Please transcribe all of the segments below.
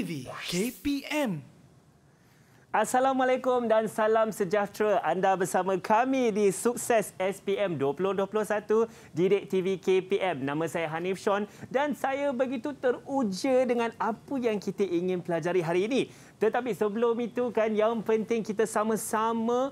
TV KPM. Assalamualaikum dan salam sejahtera. Anda bersama kami di Sukses SPM 2021 Direk TV KPM. Nama saya Hanif Shon dan saya begitu teruja dengan apa yang kita ingin pelajari hari ini. Tetapi sebelum itu kan yang penting kita sama-sama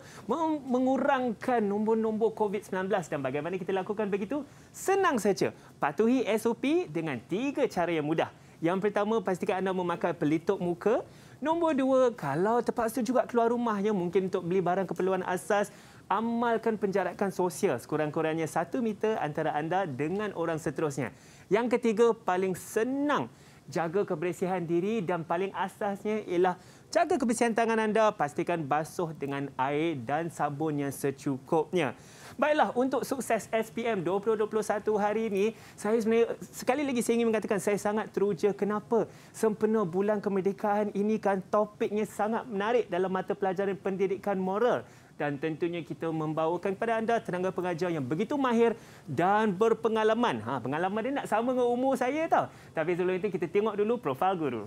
mengurangkan nombor-nombor COVID-19 dan bagaimana kita lakukan begitu? Senang saja. Patuhi SOP dengan tiga cara yang mudah. Yang pertama, pastikan anda memakai pelitup muka. Nombor dua, kalau terpaksa juga keluar rumah rumahnya mungkin untuk beli barang keperluan asas, amalkan penjarakan sosial sekurang-kurangnya satu meter antara anda dengan orang seterusnya. Yang ketiga, paling senang jaga kebersihan diri dan paling asasnya ialah jaga kebersihan tangan anda. Pastikan basuh dengan air dan sabun yang secukupnya. Baiklah, untuk sukses SPM 2021 hari ini, saya sebenarnya sekali lagi saya ingin mengatakan saya sangat teruja kenapa sempena bulan kemerdekaan ini kan topiknya sangat menarik dalam mata pelajaran pendidikan moral dan tentunya kita membawakan kepada anda tenaga pengajar yang begitu mahir dan berpengalaman. Ha, pengalaman dia nak sama dengan umur saya tau. Tapi sebelum itu kita tengok dulu profil guru.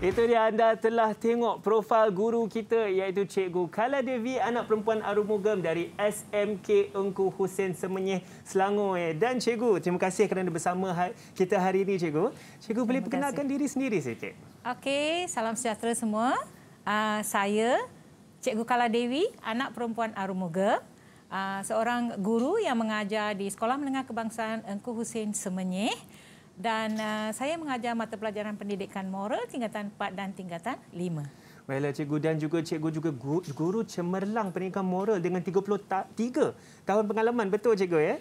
Itu dia anda telah tengok profil guru kita iaitu Cikgu Kala Devi anak perempuan Arumugam dari SMK Engku Hussein Semenyih Selangor. Eh, dan Cikgu, terima kasih kerana bersama ha-, kita hari ini Cikgu. Cikgu terima boleh perkenalkan kasih. diri sendiri sikit. Okey, salam sejahtera semua. Uh, saya Cikgu Kala Devi, anak perempuan Arumugam. Uh, ah, seorang guru yang mengajar di Sekolah Menengah Kebangsaan Engku Hussein Semenyih dan uh, saya mengajar mata pelajaran pendidikan moral tingkatan 4 dan tingkatan 5. Baiklah cikgu dan juga cikgu juga guru, cemerlang pendidikan moral dengan 33 tahun pengalaman betul cikgu ya?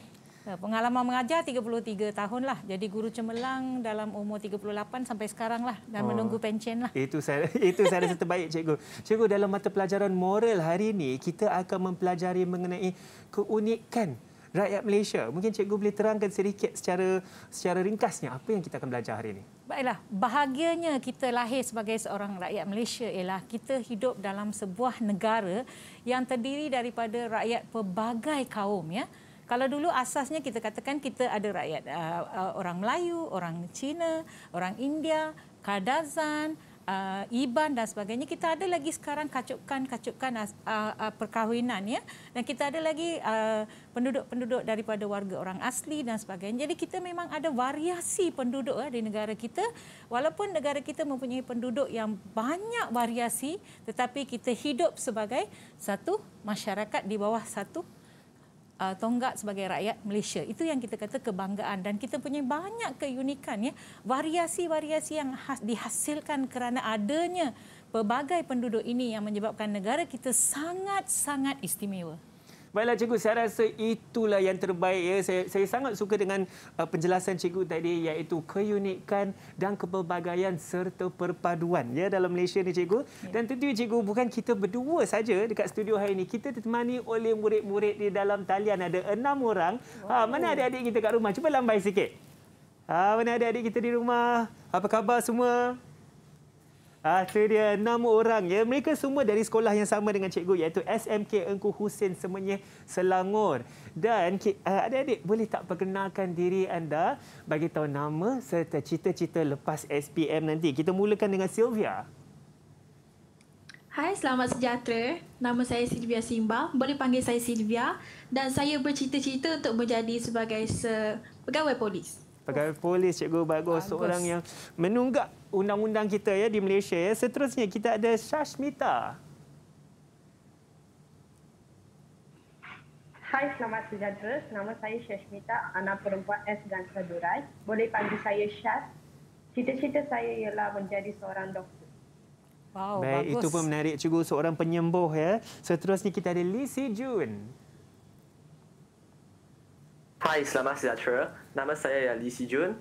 Uh, pengalaman mengajar 33 tahun lah. Jadi guru cemerlang dalam umur 38 sampai sekarang lah dan oh. menunggu pencen lah. Itu saya itu saya rasa terbaik cikgu. Cikgu dalam mata pelajaran moral hari ini kita akan mempelajari mengenai keunikan rakyat Malaysia. Mungkin cikgu boleh terangkan sedikit secara secara ringkasnya apa yang kita akan belajar hari ini. Baiklah, bahagianya kita lahir sebagai seorang rakyat Malaysia ialah kita hidup dalam sebuah negara yang terdiri daripada rakyat pelbagai kaum ya. Kalau dulu asasnya kita katakan kita ada rakyat uh, uh, orang Melayu, orang Cina, orang India, Kadazan, uh, iban dan sebagainya kita ada lagi sekarang kacukan-kacukan uh, uh, perkahwinan ya dan kita ada lagi uh, penduduk-penduduk uh, daripada warga orang asli dan sebagainya jadi kita memang ada variasi penduduk uh, di negara kita walaupun negara kita mempunyai penduduk yang banyak variasi tetapi kita hidup sebagai satu masyarakat di bawah satu uh, tonggak sebagai rakyat Malaysia. Itu yang kita kata kebanggaan dan kita punya banyak keunikan ya. Variasi-variasi yang has, dihasilkan kerana adanya pelbagai penduduk ini yang menyebabkan negara kita sangat-sangat istimewa. Baiklah cikgu, saya rasa itulah yang terbaik ya. Saya, saya sangat suka dengan uh, penjelasan cikgu tadi iaitu keunikan dan kepelbagaian serta perpaduan ya dalam Malaysia ni cikgu. Ya. Dan tentu cikgu bukan kita berdua saja dekat studio hari ini. Kita ditemani oleh murid-murid di dalam talian ada enam orang. Ha, mana adik-adik kita kat rumah? Cuba lambai sikit. Ha, mana adik-adik kita di rumah? Apa khabar semua? Ah, itu dia enam orang ya. Mereka semua dari sekolah yang sama dengan cikgu iaitu SMK Engku Husin Semenyih Selangor. Dan uh, adik-adik boleh tak perkenalkan diri anda bagi tahu nama serta cita-cita lepas SPM nanti. Kita mulakan dengan Sylvia. Hai, selamat sejahtera. Nama saya Sylvia Simba. Boleh panggil saya Sylvia dan saya bercita-cita untuk menjadi sebagai se- pegawai polis pegawai polis cikgu bagus seorang yang menunggak undang-undang kita ya di Malaysia ya. Seterusnya kita ada Shashmita. Hai, selamat sejahtera. Nama saya Shashmita, anak perempuan S dan Sadurai. Boleh panggil saya Shash. Cita-cita saya ialah menjadi seorang doktor. Wow, Baik, bagus. itu pun menarik cikgu seorang penyembuh ya. Seterusnya kita ada Lee Si Jun. Hai, selamat sejahtera. Nama saya ialah Lee Si Jun.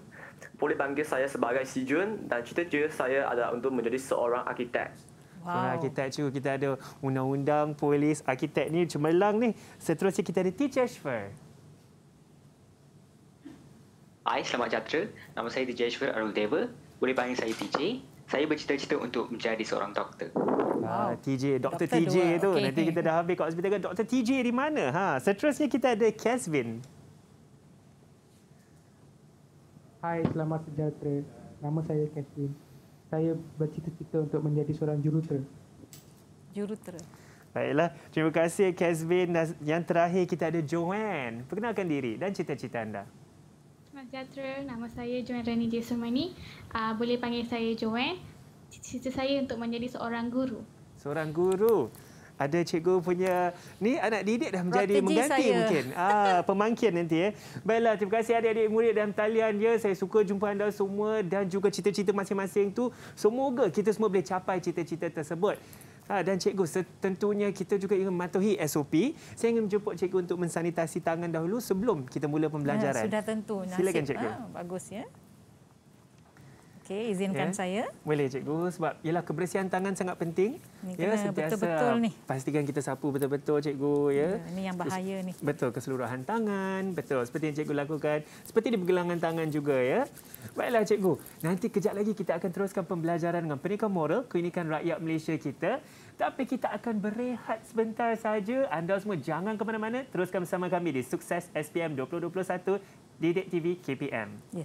Boleh panggil saya sebagai Si Jun dan cita-cita saya adalah untuk menjadi seorang arkitek. Wow. Seorang arkitek cikgu. Kita ada undang-undang, polis, arkitek ni cemerlang ni. Seterusnya kita ada Teacher Shver. Hai, selamat jatuh. Nama saya Teacher Shver Arul Deva. Boleh panggil saya TJ. Saya bercita-cita untuk menjadi seorang doktor. Ah, wow. Ah, TJ, Dr. TJ dua. tu. Okay. Nanti kita dah habis kat hospital kan. Dr. TJ di mana? Ha, seterusnya kita ada Kevin. Hai, selamat sejahtera. Nama saya Catherine. Saya bercita-cita untuk menjadi seorang jurutera. Jurutera. Baiklah. Terima kasih, Kasvin. Yang terakhir, kita ada Joanne. Perkenalkan diri dan cita-cita anda. Selamat sejahtera. Nama saya Joanne Rani Jesumani. Uh, ah, boleh panggil saya Joanne. Cita-cita saya untuk menjadi seorang guru. Seorang guru ada cikgu punya ni anak didik dah menjadi Rotegi mengganti saya. mungkin. Ah pemangkin nanti ya. Baiklah terima kasih adik-adik murid dan talian dia. Saya suka jumpa anda semua dan juga cita-cita masing-masing tu. Semoga kita semua boleh capai cita-cita tersebut. Ha, dan cikgu, tentunya kita juga ingin mematuhi SOP. Saya ingin menjemput cikgu untuk mensanitasi tangan dahulu sebelum kita mula ya, pembelajaran. Ya, sudah tentu. Nasib. Silakan cikgu. Ha, bagus ya. Okey, izinkan ya. saya. Boleh cikgu sebab ialah kebersihan tangan sangat penting. Ini ya, betul-betul ni. Pastikan kita sapu betul-betul cikgu ya. ya. Ini yang bahaya ni. Betul, keseluruhan tangan, betul seperti yang cikgu lakukan, seperti di pergelangan tangan juga ya. Baiklah cikgu, nanti kejap lagi kita akan teruskan pembelajaran dengan pendidikan moral klinikan rakyat Malaysia kita. Tapi kita akan berehat sebentar saja. Anda semua jangan ke mana-mana, teruskan bersama kami di Sukses SPM 2021 Didik TV KPM. Ya.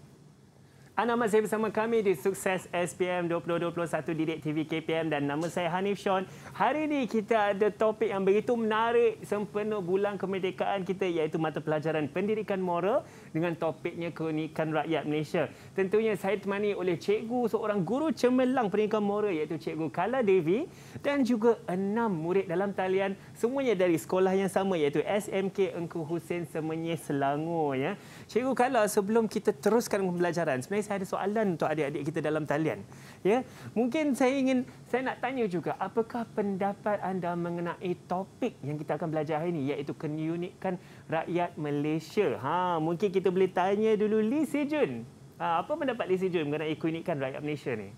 anda masih bersama kami di Sukses SPM 2021 Direk TV KPM dan nama saya Hanif Sean. Hari ini kita ada topik yang begitu menarik sempena bulan kemerdekaan kita iaitu mata pelajaran pendidikan moral dengan topiknya keunikan rakyat Malaysia. Tentunya saya temani oleh cikgu seorang guru cemerlang pendidikan moral iaitu cikgu Kala Devi dan juga enam murid dalam talian semuanya dari sekolah yang sama iaitu SMK Engku Hussein Semenyih Selangor. Ya. Cikgu Kala sebelum kita teruskan pembelajaran, sebenarnya saya ada soalan untuk adik-adik kita dalam talian. Ya, mungkin saya ingin saya nak tanya juga, apakah pendapat anda mengenai topik yang kita akan belajar hari ini iaitu keunikan rakyat Malaysia? Ha, mungkin kita boleh tanya dulu Lee Sejun. Ha, apa pendapat Lee Sejun mengenai keunikan rakyat Malaysia ni?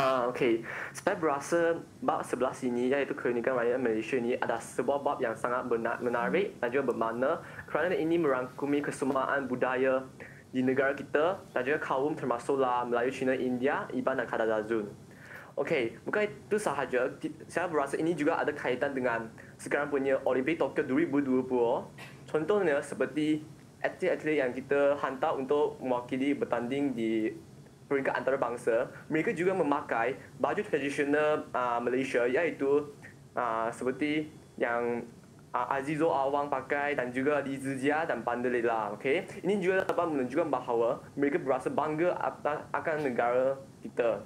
Uh, ah, okay. Saya berasa bab sebelah sini iaitu keunikan rakyat Malaysia ini adalah sebuah bab yang sangat menarik dan juga bermakna kerana ini merangkumi kesemuaan budaya di negara kita dan juga kaum termasuklah Melayu, Cina, India, Iban dan Kadazun. Okey, bukan itu sahaja. Saya berasa ini juga ada kaitan dengan sekarang punya Olimpik Tokyo 2020. Contohnya seperti atlet-atlet yang kita hantar untuk mewakili bertanding di peringkat antarabangsa, mereka juga memakai baju tradisional uh, Malaysia iaitu uh, seperti yang uh, Azizo Awang pakai dan juga Li Zijia dan Bandele lah. Okay? Ini juga dapat menunjukkan bahawa mereka berasa bangga atas akan negara kita.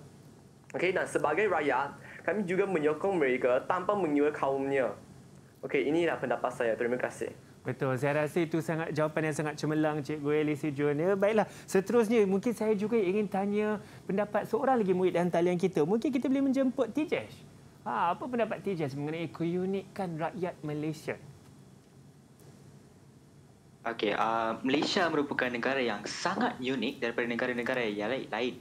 Okay, dan sebagai rakyat, kami juga menyokong mereka tanpa mengira kaumnya. Okay, inilah pendapat saya. Terima kasih. Betul. Saya rasa itu sangat jawapan yang sangat cemerlang Cikgu Eli Sejun. Ya, baiklah. Seterusnya, mungkin saya juga ingin tanya pendapat seorang lagi murid dan talian kita. Mungkin kita boleh menjemput Tijesh. Ha, apa pendapat Tejas mengenai keunikan rakyat Malaysia? Okey, uh, Malaysia merupakan negara yang sangat unik daripada negara-negara yang lain-lain.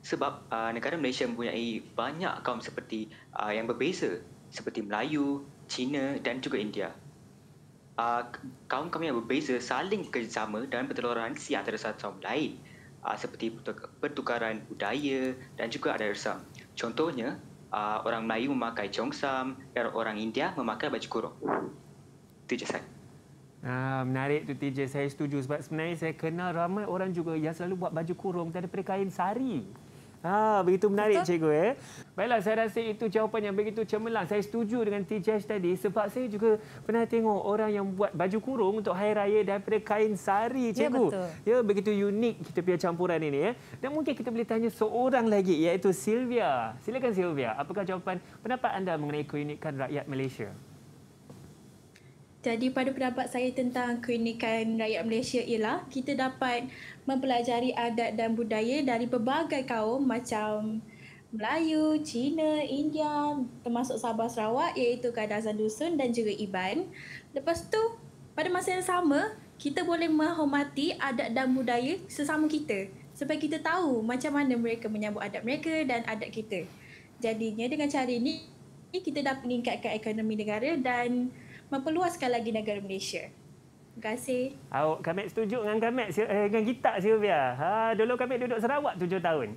Sebab uh, negara Malaysia mempunyai banyak kaum seperti uh, yang berbeza seperti Melayu, Cina dan juga India. Uh, kaum kami yang berbeza saling bekerjasama dan bertoleransi antara satu sama lain uh, seperti pertukaran budaya dan juga ada resam. Contohnya, uh, orang Melayu memakai congsam dan orang India memakai baju kurung. Itu saja saya. Ah, menarik tu TJ. Saya setuju sebab sebenarnya saya kenal ramai orang juga yang selalu buat baju kurung daripada kain sari. Ha, begitu menarik Betul? cikgu ya. Eh? Baiklah saya rasa itu jawapan yang begitu cemerlang. Saya setuju dengan TJS tadi sebab saya juga pernah tengok orang yang buat baju kurung untuk hari raya daripada kain sari ya, cikgu. Ya, ya begitu unik kita punya campuran ini ya. Dan mungkin kita boleh tanya seorang lagi iaitu Sylvia. Silakan Sylvia, apakah jawapan pendapat anda mengenai keunikan rakyat Malaysia? Jadi pada pendapat saya tentang keunikan rakyat Malaysia ialah kita dapat mempelajari adat dan budaya dari pelbagai kaum macam Melayu, Cina, India termasuk Sabah Sarawak iaitu Kadazan Dusun dan juga Iban. Lepas tu pada masa yang sama kita boleh menghormati adat dan budaya sesama kita supaya kita tahu macam mana mereka menyambut adat mereka dan adat kita. Jadinya dengan cara ini kita dapat meningkatkan ekonomi negara dan memperluaskan lagi negara Malaysia. Terima kasih. Awak kami setuju dengan kami eh, dengan kita Sylvia. Ha dulu kami duduk Sarawak tujuh tahun.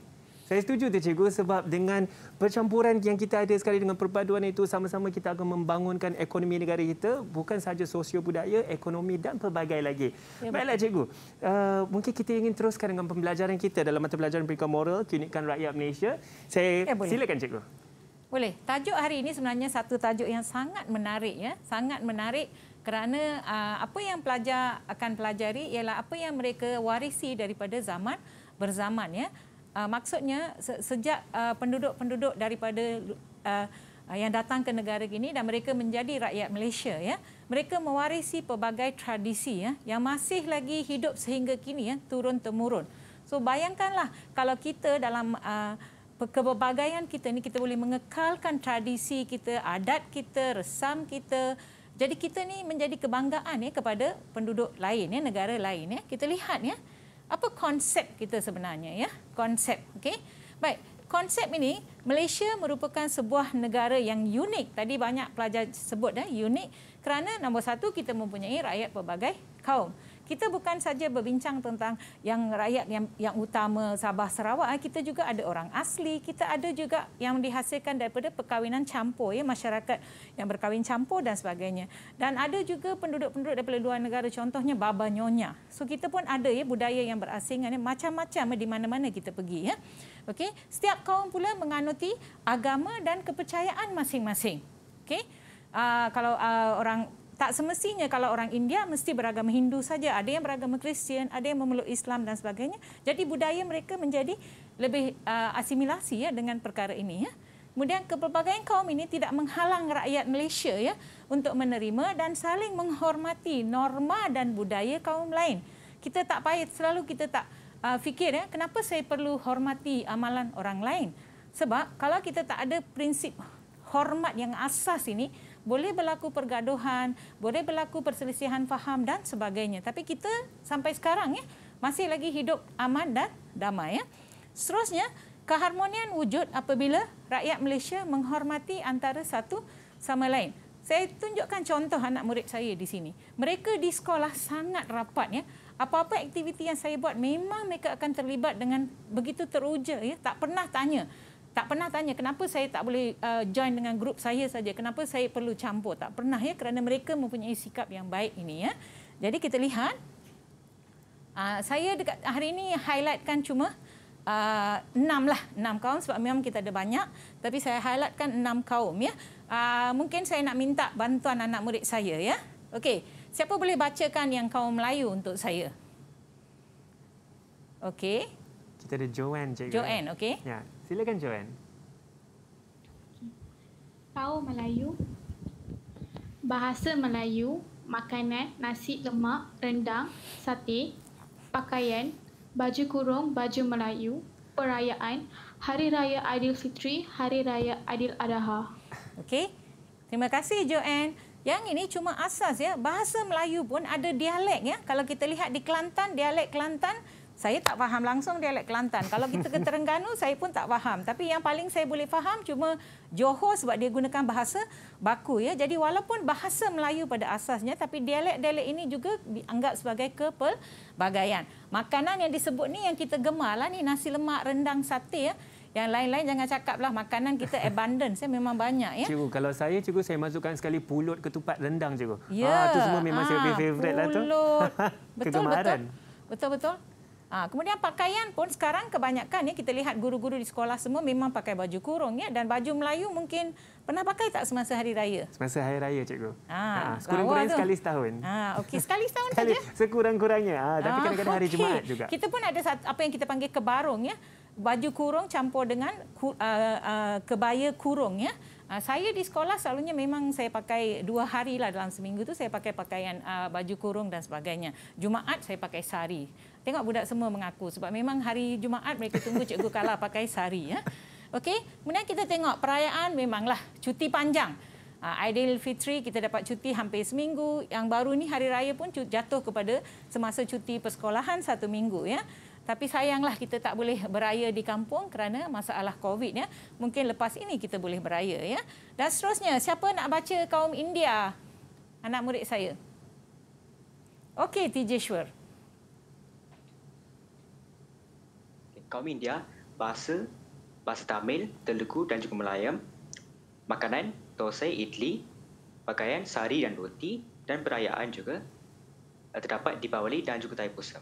Saya setuju tu cikgu sebab dengan percampuran yang kita ada sekali dengan perpaduan itu sama-sama kita akan membangunkan ekonomi negara kita bukan sahaja sosio budaya, ekonomi dan pelbagai lagi. Ya, Baiklah cikgu. Uh, mungkin kita ingin teruskan dengan pembelajaran kita dalam mata pelajaran pendidikan moral kunikan rakyat Malaysia. Saya ya, silakan cikgu. Boleh. Tajuk hari ini sebenarnya satu tajuk yang sangat menarik ya, sangat menarik kerana aa, uh, apa yang pelajar akan pelajari ialah apa yang mereka warisi daripada zaman berzaman ya. Aa, uh, maksudnya se- sejak aa, uh, penduduk-penduduk daripada aa, yang datang ke negara ini dan mereka menjadi rakyat Malaysia ya, mereka mewarisi pelbagai tradisi ya yang masih lagi hidup sehingga kini ya, turun temurun. So bayangkanlah kalau kita dalam aa, kebebagaian kita ni kita boleh mengekalkan tradisi kita, adat kita, resam kita. Jadi kita ni menjadi kebanggaan ya kepada penduduk lain ya, negara lain ya. Kita lihat ya. Apa konsep kita sebenarnya ya? Konsep, okey. Baik, konsep ini Malaysia merupakan sebuah negara yang unik. Tadi banyak pelajar sebut dah ya, unik kerana nombor satu kita mempunyai rakyat pelbagai kaum kita bukan saja berbincang tentang yang rakyat yang yang utama Sabah Sarawak eh, kita juga ada orang asli kita ada juga yang dihasilkan daripada perkahwinan campur ya masyarakat yang berkahwin campur dan sebagainya dan ada juga penduduk-penduduk daripada luar negara contohnya baba nyonya so kita pun ada ya budaya yang berasingan ya macam-macam ya, di mana-mana kita pergi ya okey setiap kaum pula menganuti agama dan kepercayaan masing-masing okey Uh, ah, kalau uh, orang tak semestinya kalau orang India mesti beragama Hindu saja. Ada yang beragama Kristian, ada yang memeluk Islam dan sebagainya. Jadi budaya mereka menjadi lebih uh, asimilasi ya dengan perkara ini ya. Kemudian kepelbagaian kaum ini tidak menghalang rakyat Malaysia ya untuk menerima dan saling menghormati norma dan budaya kaum lain. Kita tak payah selalu kita tak uh, fikir ya kenapa saya perlu hormati amalan orang lain? Sebab kalau kita tak ada prinsip hormat yang asas ini, boleh berlaku pergaduhan, boleh berlaku perselisihan faham dan sebagainya. Tapi kita sampai sekarang ya masih lagi hidup aman dan damai ya. Seterusnya, keharmonian wujud apabila rakyat Malaysia menghormati antara satu sama lain. Saya tunjukkan contoh anak murid saya di sini. Mereka di sekolah sangat rapat ya. Apa-apa aktiviti yang saya buat memang mereka akan terlibat dengan begitu teruja ya, tak pernah tanya tak pernah tanya kenapa saya tak boleh uh, join dengan grup saya saja kenapa saya perlu campur tak pernah ya kerana mereka mempunyai sikap yang baik ini ya jadi kita lihat uh, saya dekat hari ini highlightkan cuma uh, enam lah enam kaum sebab memang kita ada banyak tapi saya highlightkan enam kaum ya uh, mungkin saya nak minta bantuan anak murid saya ya okey siapa boleh bacakan yang kaum Melayu untuk saya okey kita ada Joanne Joanne okey ya yeah. Silakan Joen. Tahu Melayu, bahasa Melayu, makanan, nasi lemak, rendang, sate, pakaian, baju kurung, baju Melayu, perayaan, Hari Raya Aidilfitri, Hari Raya Adil Adha. Okey. Terima kasih Joen. Yang ini cuma asas ya. Bahasa Melayu pun ada dialek ya. Kalau kita lihat di Kelantan, dialek Kelantan saya tak faham langsung dialek Kelantan. Kalau kita ke Terengganu, saya pun tak faham. Tapi yang paling saya boleh faham cuma Johor sebab dia gunakan bahasa baku. ya. Jadi walaupun bahasa Melayu pada asasnya, tapi dialek-dialek ini juga dianggap sebagai kepelbagaian. Makanan yang disebut ni yang kita gemar lah ni, nasi lemak, rendang, sate. Ya. Yang lain-lain jangan cakap lah makanan kita abundant. Saya memang banyak ya. Cikgu, kalau saya cikgu saya masukkan sekali pulut ketupat rendang cikgu. Ya. Ah, tu semua memang ah, saya favorite lah tu. Pulut. betul, betul. Betul-betul. Ha, kemudian pakaian pun sekarang kebanyakan ya kita lihat guru-guru di sekolah semua memang pakai baju kurung ya dan baju Melayu mungkin pernah pakai tak semasa hari raya? Semasa hari raya cikgu. Ha, ha sekurang-kurangnya sekali setahun. Ha okey sekali setahun saja. Sekurang-kurangnya. Ha, tapi ha, kadang-kadang hari okay. Jumaat juga. Kita pun ada satu, apa yang kita panggil kebarung ya. Baju kurung campur dengan ku, uh, uh, kebaya kurung ya. saya di sekolah selalunya memang saya pakai dua hari lah dalam seminggu tu saya pakai pakaian baju kurung dan sebagainya. Jumaat saya pakai sari. Tengok budak semua mengaku sebab memang hari Jumaat mereka tunggu cikgu Kala pakai sari ya. Okey, kemudian kita tengok perayaan memanglah cuti panjang. Ah, Fitri kita dapat cuti hampir seminggu. Yang baru ni hari raya pun jatuh kepada semasa cuti persekolahan satu minggu ya. Tapi sayanglah kita tak boleh beraya di kampung kerana masalah COVID ya. Mungkin lepas ini kita boleh beraya ya. Dan seterusnya, siapa nak baca kaum India? Anak murid saya. Okey, TJ Shwar. kaum India, bahasa, bahasa Tamil, Telugu dan juga Melayam, makanan, tosai, idli, pakaian, sari dan roti dan perayaan juga eh, terdapat di Bawali dan juga Tai Pusam.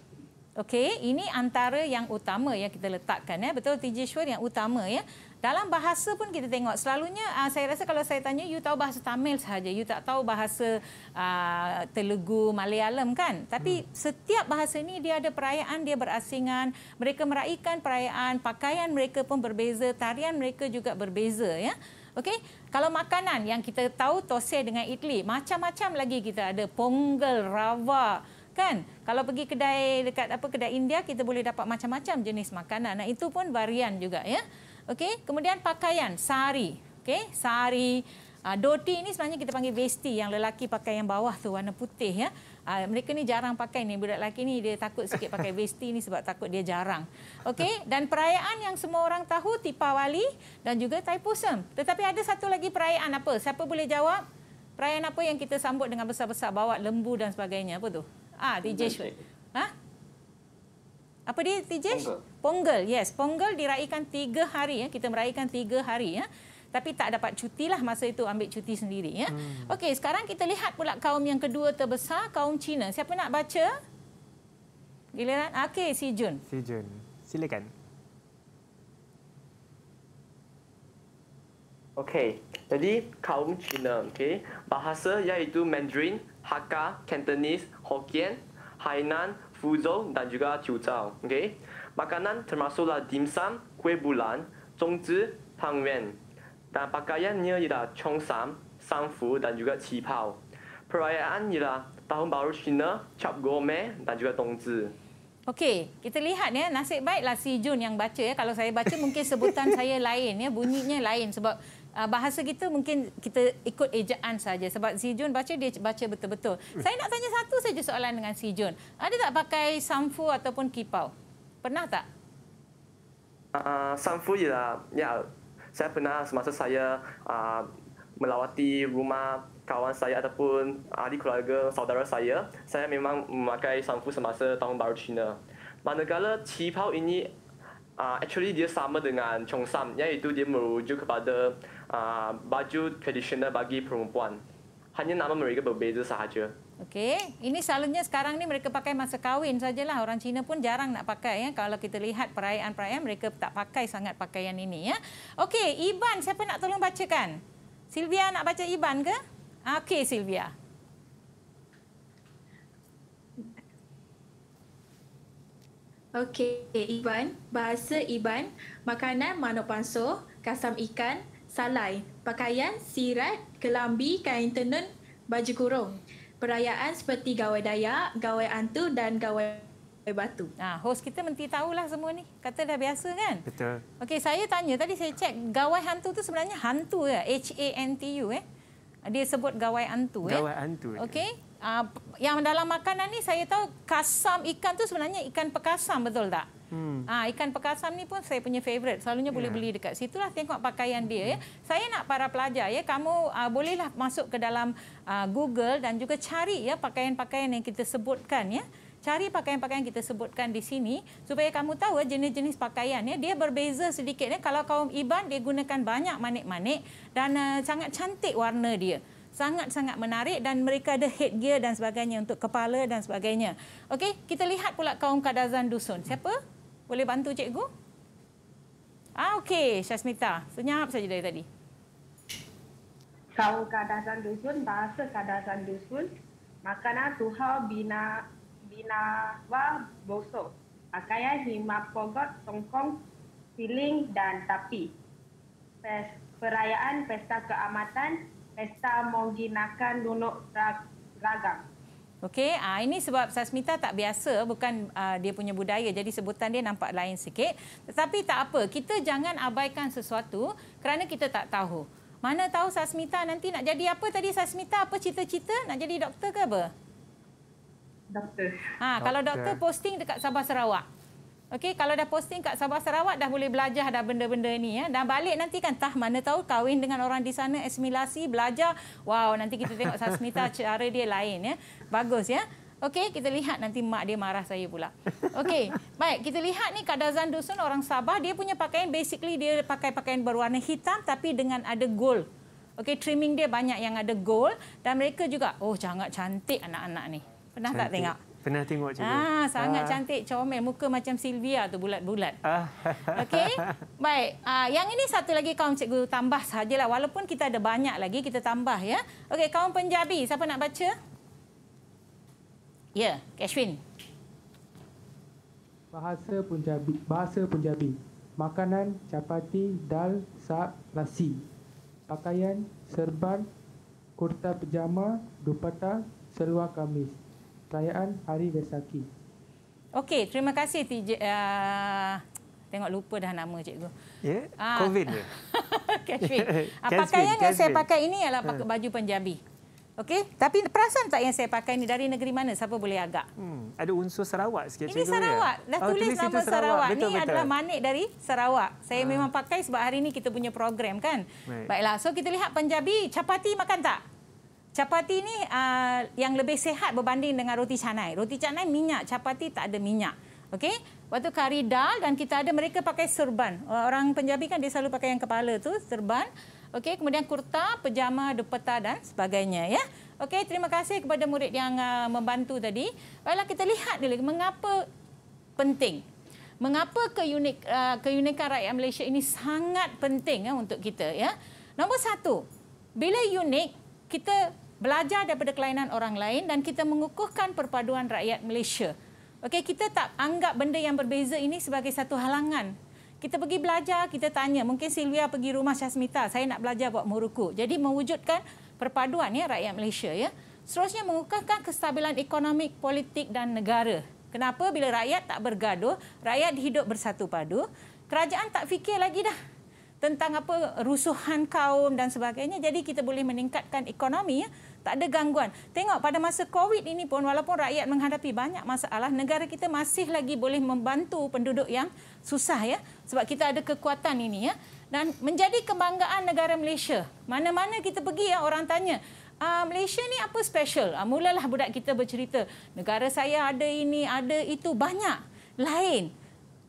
Okey, ini antara yang utama yang kita letakkan ya. Betul TJ Shore yang utama ya dalam bahasa pun kita tengok selalunya uh, saya rasa kalau saya tanya you tahu bahasa Tamil saja you tak tahu bahasa uh, Telugu Malayalam kan tapi hmm. setiap bahasa ini dia ada perayaan dia berasingan mereka meraihkan perayaan pakaian mereka pun berbeza tarian mereka juga berbeza ya okey kalau makanan yang kita tahu tosai dengan idli macam-macam lagi kita ada ponggal rawa kan kalau pergi kedai dekat apa kedai India kita boleh dapat macam-macam jenis makanan nah itu pun varian juga ya Okey, kemudian pakaian sari. Okey, sari uh, ah, doti ini sebenarnya kita panggil vesti yang lelaki pakai yang bawah tu warna putih ya. Uh, mereka ni jarang pakai ni budak lelaki ni dia takut sikit pakai vesti ni sebab takut dia jarang. Okey, dan perayaan yang semua orang tahu Tipawali dan juga Taipusam. Tetapi ada satu lagi perayaan apa? Siapa boleh jawab? Perayaan apa yang kita sambut dengan besar-besar bawa lembu dan sebagainya? Apa tu? Ah, DJ Ha? Apa dia DJ? Ponggol, Yes, Ponggol diraikan tiga hari. Ya. Kita meraihkan tiga hari. Ya. Tapi tak dapat cuti lah masa itu ambil cuti sendiri. Ya. Hmm. Okey, sekarang kita lihat pula kaum yang kedua terbesar, kaum Cina. Siapa nak baca? Giliran? Okey, Si Jun. Si Jun. Silakan. Okey, jadi kaum Cina, Okay, Bahasa iaitu Mandarin, Hakka, Cantonese, Hokkien, Hainan, fuzol dan juga ciucau. Okay? Makanan termasuklah dimsum, kuih bulan, zongzi, tangyuan. Dan pakaiannya ialah chongsam, sangfu dan juga cipau. Perayaan ialah tahun baru Cina, cap gome dan juga tongzi. Okey, kita lihat ya. Nasib baiklah si Jun yang baca ya. Kalau saya baca mungkin sebutan saya lain ya, bunyinya lain sebab Ah, bahasa kita mungkin kita ikut ejaan saja sebab Si Jun baca dia baca betul-betul. Eh. Saya nak tanya satu saja soalan dengan Si Jun. Ada tak pakai samfu ataupun kipau? Pernah tak? Uh, samfu ya. Yeah. Ya. Saya pernah semasa saya uh, melawati rumah kawan saya ataupun ahli keluarga saudara saya, saya memang memakai samfu semasa tahun baru Cina. Manakala kipau ini uh, actually dia sama dengan chongsam, iaitu dia merujuk kepada Uh, baju tradisional bagi perempuan. Hanya nama mereka berbeza sahaja. Okey, ini selalunya sekarang ni mereka pakai masa kahwin sajalah. Orang Cina pun jarang nak pakai ya. Kalau kita lihat perayaan-perayaan mereka tak pakai sangat pakaian ini ya. Okey, Iban siapa nak tolong bacakan? Silvia nak baca Iban ke? Okey, Silvia. Okey, Iban. Bahasa Iban, makanan manuk panso, kasam ikan, salai, pakaian, sirat, kelambi, kain tenun, baju kurung. Perayaan seperti gawai dayak, gawai antu dan gawai batu. Ah, host kita mesti tahulah semua ni. Kata dah biasa kan? Betul. Okey, saya tanya tadi saya cek gawai hantu tu sebenarnya hantu ya, H A N T U eh. Dia sebut gawai antu eh. Gawai antu. Ya. Okey. Ah, yang dalam makanan ni saya tahu kasam ikan tu sebenarnya ikan pekasam betul tak? Hmm. Ah ha, ikan pekasam ni pun saya punya favorite. Selalunya yeah. boleh ya. beli dekat situ lah. tengok pakaian dia ya. Saya nak para pelajar ya, kamu uh, bolehlah masuk ke dalam uh, Google dan juga cari ya pakaian-pakaian yang kita sebutkan ya. Cari pakaian-pakaian kita sebutkan di sini supaya kamu tahu ya, jenis-jenis pakaian ya. Dia berbeza sedikit ya. Kalau kaum Iban dia gunakan banyak manik-manik dan uh, sangat cantik warna dia sangat-sangat menarik dan mereka ada headgear dan sebagainya untuk kepala dan sebagainya. Okey, kita lihat pula kaum Kadazan Dusun. Siapa? Boleh bantu cikgu? Ah, Okey, Syasmita. Senyap saja dari tadi. Kau kadasan dusun, bahasa kadasan dusun. Makana tuha bina bina wa boso. Akaya hima pogot, tongkong, siling dan tapi. Pes, perayaan pesta keamatan, pesta mongginakan dunuk ragam. Okey, ah ini sebab Sasmita tak biasa bukan uh, dia punya budaya jadi sebutan dia nampak lain sikit. Tetapi tak apa, kita jangan abaikan sesuatu kerana kita tak tahu. Mana tahu Sasmita nanti nak jadi apa tadi Sasmita apa cita-cita nak jadi doktor ke apa? Doktor. Ha, doktor. kalau doktor posting dekat Sabah Sarawak. Okey, kalau dah posting kat Sabah Sarawak dah boleh belajar dah benda-benda ni ya. Dan balik nanti kan tah mana tahu kahwin dengan orang di sana asimilasi, belajar. Wow, nanti kita tengok Sasmita cara dia lain ya. Bagus ya. Okey, kita lihat nanti mak dia marah saya pula. Okey, baik kita lihat ni Kadazan Dusun orang Sabah dia punya pakaian basically dia pakai pakaian berwarna hitam tapi dengan ada gold. Okey, trimming dia banyak yang ada gold dan mereka juga oh sangat cantik anak-anak ni. Pernah cantik. tak tengok? Pernah tengok cikgu. Ah, sangat ah. cantik, comel. Muka macam Sylvia tu bulat-bulat. Ah. Okey? Baik. Ah, yang ini satu lagi kaum cikgu tambah sajalah. Walaupun kita ada banyak lagi, kita tambah ya. Okey, kaum penjabi. Siapa nak baca? Ya, Cashwin. Bahasa Punjabi. Bahasa Punjabi. Makanan, chapati, dal, sak, nasi. Pakaian, serban, kurta pejama, dupata, seluar kamis perayaan Hari Vesaki. Okey, terima kasih TJ. Uh, tengok lupa dah nama cikgu. Ya, yeah, uh, COVID dia. Catchy. Apakah yang saya pakai ini adalah hmm. pakai uh. baju Punjabi. Okey, tapi perasan tak yang saya pakai ini dari negeri mana? Siapa boleh agak? Hmm, ada unsur Sarawak sikit Ini ya? Sarawak. Ya? Dah oh, tulis, oh, nama Sarawak. Ini adalah manik dari Sarawak. Saya uh. memang pakai sebab hari ini kita punya program kan. Right. Baiklah, so kita lihat Punjabi, Capati makan tak? Capati ni uh, yang lebih sehat berbanding dengan roti canai. Roti canai minyak, capati tak ada minyak. Okey? Waktu kari dal dan kita ada mereka pakai serban. Ah, orang Punjabi kan dia selalu pakai yang kepala tu, serban. Okey, kemudian kurta, pejama, dupeta dan sebagainya ya. Okey, terima kasih kepada murid yang uh, membantu tadi. Baiklah kita lihat dulu mengapa penting. Mengapa keunik, uh, keunikan rakyat Malaysia ini sangat penting ya, untuk kita ya. Nombor satu, bila unik kita belajar daripada kelainan orang lain dan kita mengukuhkan perpaduan rakyat Malaysia. Okey, kita tak anggap benda yang berbeza ini sebagai satu halangan. Kita pergi belajar, kita tanya. Mungkin Silvia pergi rumah Syasmita, saya nak belajar buat muruku. Jadi mewujudkan perpaduan ya rakyat Malaysia ya. Seterusnya mengukuhkan kestabilan ekonomi, politik dan negara. Kenapa bila rakyat tak bergaduh, rakyat hidup bersatu padu, kerajaan tak fikir lagi dah tentang apa rusuhan kaum dan sebagainya. Jadi kita boleh meningkatkan ekonomi ya tak ada gangguan. Tengok pada masa COVID ini pun walaupun rakyat menghadapi banyak masalah, negara kita masih lagi boleh membantu penduduk yang susah ya. Sebab kita ada kekuatan ini ya. Dan menjadi kebanggaan negara Malaysia. Mana-mana kita pergi ya orang tanya, Uh, Malaysia ni apa special? Uh, mulalah budak kita bercerita. Negara saya ada ini, ada itu banyak. Lain.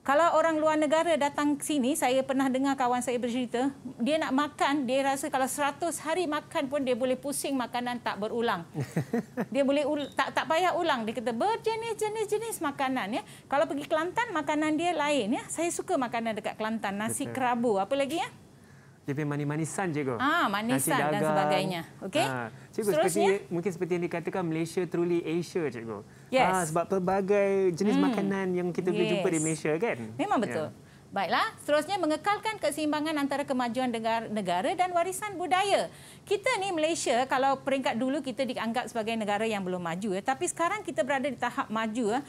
Kalau orang luar negara datang sini, saya pernah dengar kawan saya bercerita, dia nak makan, dia rasa kalau 100 hari makan pun dia boleh pusing makanan tak berulang. Dia boleh tak tak payah ulang. Dia kata berjenis-jenis-jenis makanan ya. Kalau pergi Kelantan makanan dia lain ya. Saya suka makanan dekat Kelantan, nasi Betul. kerabu, apa lagi ya? Dia pun manis-manisan je Ah, manisan dan sebagainya. Okey. Ha. Cikgu, seperti, mungkin seperti yang dikatakan Malaysia truly Asia, cikgu. Yes. Ah, sebab pelbagai jenis hmm. makanan yang kita yes. jumpa di Malaysia, kan? Memang ya. betul. Yeah. Baiklah, seterusnya mengekalkan keseimbangan antara kemajuan negara dan warisan budaya. Kita ni Malaysia, kalau peringkat dulu kita dianggap sebagai negara yang belum maju. Ya. Tapi sekarang kita berada di tahap maju. Ya.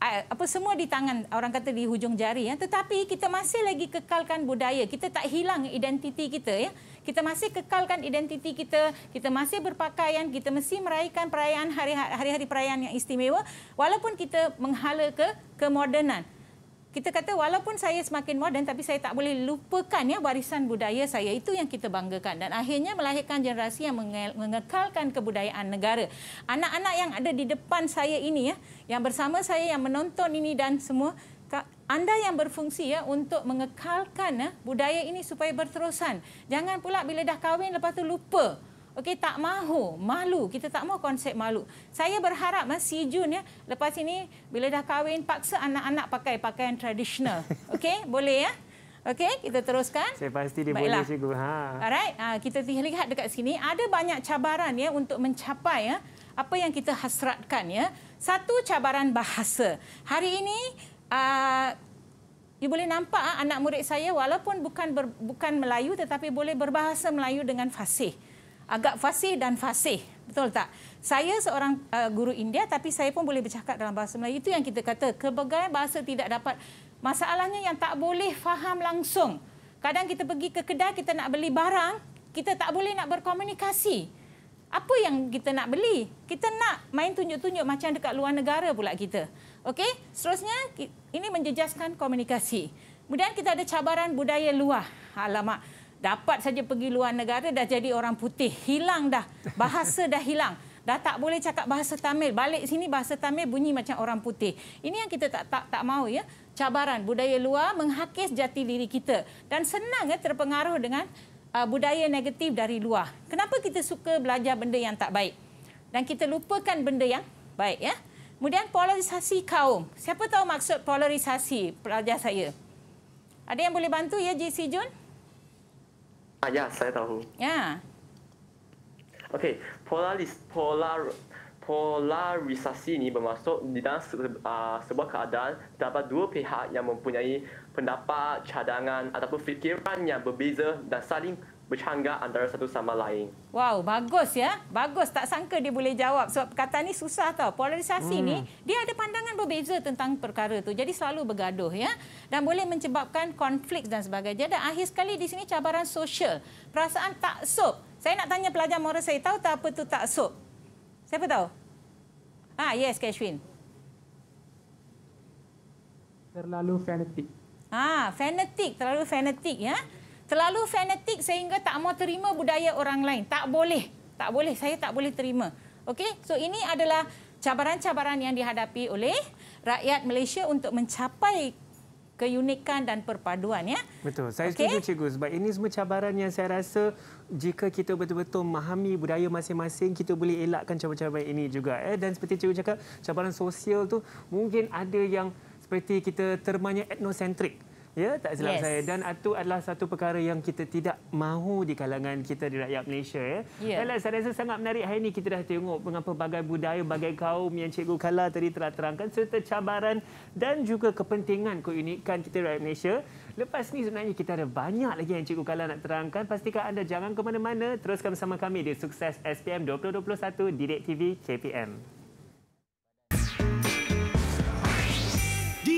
Ah, apa semua di tangan orang kata di hujung jari ya tetapi kita masih lagi kekalkan budaya kita tak hilang identiti kita ya kita masih kekalkan identiti kita kita masih berpakaian kita mesti meraihkan perayaan hari-hari perayaan yang istimewa walaupun kita menghala ke kemodenan kita kata walaupun saya semakin moden tapi saya tak boleh lupakan ya warisan budaya saya itu yang kita banggakan dan akhirnya melahirkan generasi yang mengekalkan kebudayaan negara. Anak-anak yang ada di depan saya ini ya yang bersama saya yang menonton ini dan semua anda yang berfungsi ya untuk mengekalkan ya, budaya ini supaya berterusan. Jangan pula bila dah kahwin lepas tu lupa. Okey, tak mahu. Malu. Kita tak mahu konsep malu. Saya berharap ah, si Jun, ya, lepas ini bila dah kahwin, paksa anak-anak pakai pakaian tradisional. Okey, boleh ya? Okey, kita teruskan. Saya pasti dia Baiklah. boleh, Cikgu. Ha. Alright, ha, kita lihat dekat sini. Ada banyak cabaran ya untuk mencapai ya, apa yang kita hasratkan. ya. Satu cabaran bahasa. Hari ini, uh, You boleh nampak anak murid saya walaupun bukan ber, bukan Melayu tetapi boleh berbahasa Melayu dengan fasih agak fasih dan fasih. Betul tak? Saya seorang uh, guru India tapi saya pun boleh bercakap dalam bahasa Melayu. Itu yang kita kata, kebegai bahasa tidak dapat. Masalahnya yang tak boleh faham langsung. Kadang kita pergi ke kedai, kita nak beli barang, kita tak boleh nak berkomunikasi. Apa yang kita nak beli? Kita nak main tunjuk-tunjuk macam dekat luar negara pula kita. Okey, seterusnya ini menjejaskan komunikasi. Kemudian kita ada cabaran budaya luar. Alamak, dapat saja pergi luar negara dah jadi orang putih hilang dah bahasa dah hilang dah tak boleh cakap bahasa Tamil balik sini bahasa Tamil bunyi macam orang putih ini yang kita tak tak tak mau ya cabaran budaya luar menghakis jati diri kita dan senang ya terpengaruh dengan uh, budaya negatif dari luar kenapa kita suka belajar benda yang tak baik dan kita lupakan benda yang baik ya kemudian polarisasi kaum siapa tahu maksud polarisasi pelajar saya ada yang boleh bantu ya JC Jun Ah ya, saya tahu. Ya. Okay, polaris polar polarisasi ini bermaksud di dalam se, uh, sebuah keadaan terdapat dua pihak yang mempunyai pendapat, cadangan ataupun fikiran yang berbeza dan saling bercanggah antara satu sama lain. Wow, bagus ya. Bagus, tak sangka dia boleh jawab. Sebab perkataan ini susah tau. Polarisasi hmm. ni dia ada pandangan berbeza tentang perkara tu. Jadi selalu bergaduh ya. Dan boleh menyebabkan konflik dan sebagainya. Dan akhir sekali di sini cabaran sosial. Perasaan tak sop. Saya nak tanya pelajar moral saya, tahu tak apa tu tak sop? Siapa tahu? Ah, yes, Cashwin. Terlalu fanatik. Ah, fanatik, terlalu fanatik ya terlalu fanatik sehingga tak mau terima budaya orang lain. Tak boleh. Tak boleh. Saya tak boleh terima. Okey? So ini adalah cabaran-cabaran yang dihadapi oleh rakyat Malaysia untuk mencapai keunikan dan perpaduan ya. Betul. Saya okay. setuju cikgu sebab ini semua cabaran yang saya rasa jika kita betul-betul memahami budaya masing-masing kita boleh elakkan cabaran-cabaran ini juga eh dan seperti cikgu cakap cabaran sosial tu mungkin ada yang seperti kita termanya etnosentrik ya tak silap yes. saya dan itu adalah satu perkara yang kita tidak mahu di kalangan kita di rakyat Malaysia ya. Yeah. Ya. Dan saya rasa sangat menarik hari ini kita dah tengok mengapa bagai budaya, bagai kaum yang Cikgu Kala tadi telah terangkan serta cabaran dan juga kepentingan keunikan kita rakyat Malaysia. Lepas ni sebenarnya kita ada banyak lagi yang Cikgu Kala nak terangkan. Pastikan anda jangan ke mana-mana. Teruskan bersama kami di Sukses SPM 2021 Direct TV KPM.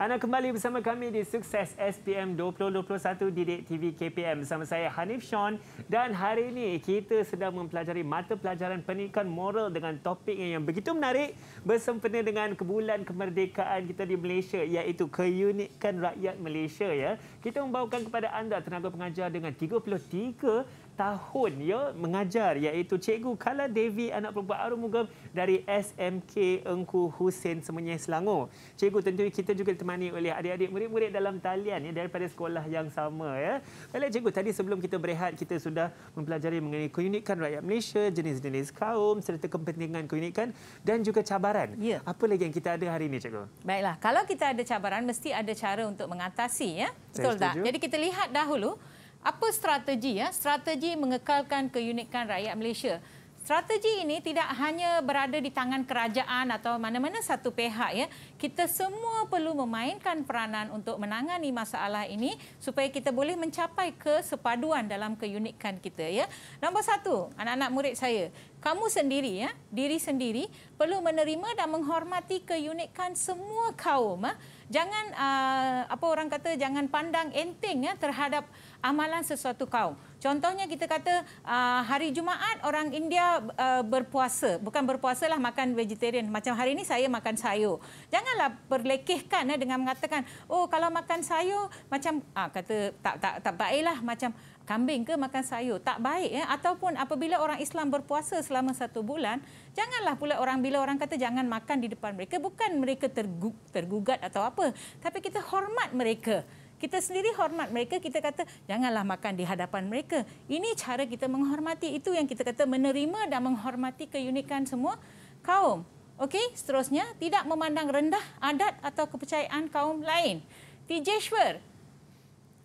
anda kembali bersama kami di Sukses SPM 2021 Didik TV KPM bersama saya Hanif Sean dan hari ini kita sedang mempelajari mata pelajaran pendidikan moral dengan topik yang yang begitu menarik bersempena dengan kebulan kemerdekaan kita di Malaysia iaitu keunikan rakyat Malaysia ya. Kita membawakan kepada anda tenaga pengajar dengan 33 tahun ya mengajar iaitu Cikgu Kala Devi anak perempuan Arumugam dari SMK Engku Hussein Semenyih Selangor. Cikgu tentu kita juga ditemani oleh adik-adik murid-murid dalam talian ya daripada sekolah yang sama ya. Baiklah cikgu tadi sebelum kita berehat kita sudah mempelajari mengenai keunikan rakyat Malaysia, jenis-jenis kaum serta kepentingan keunikan dan juga cabaran. Ya. Apa lagi yang kita ada hari ini cikgu? Baiklah, kalau kita ada cabaran mesti ada cara untuk mengatasi ya. Betul Saya tak? Jadi kita lihat dahulu apa strategi ya strategi mengekalkan keunikan rakyat Malaysia strategi ini tidak hanya berada di tangan kerajaan atau mana-mana satu pihak ya kita semua perlu memainkan peranan untuk menangani masalah ini supaya kita boleh mencapai kesepaduan dalam keunikan kita ya nombor satu anak-anak murid saya kamu sendiri ya diri sendiri perlu menerima dan menghormati keunikan semua kaum ya. jangan uh, apa orang kata jangan pandang enteng ya terhadap amalan sesuatu kaum. Contohnya kita kata ah, hari Jumaat orang India ah, berpuasa. Bukan berpuasa lah makan vegetarian. Macam hari ini saya makan sayur. Janganlah berlekehkan eh, dengan mengatakan, oh kalau makan sayur macam ah, kata tak tak tak baik lah macam kambing ke makan sayur. Tak baik. Ya? Ataupun apabila orang Islam berpuasa selama satu bulan, janganlah pula orang bila orang kata jangan makan di depan mereka. Bukan mereka tergugat atau apa. Tapi kita hormat mereka kita sendiri hormat mereka kita kata janganlah makan di hadapan mereka ini cara kita menghormati itu yang kita kata menerima dan menghormati keunikan semua kaum okey seterusnya tidak memandang rendah adat atau kepercayaan kaum lain tijeshwar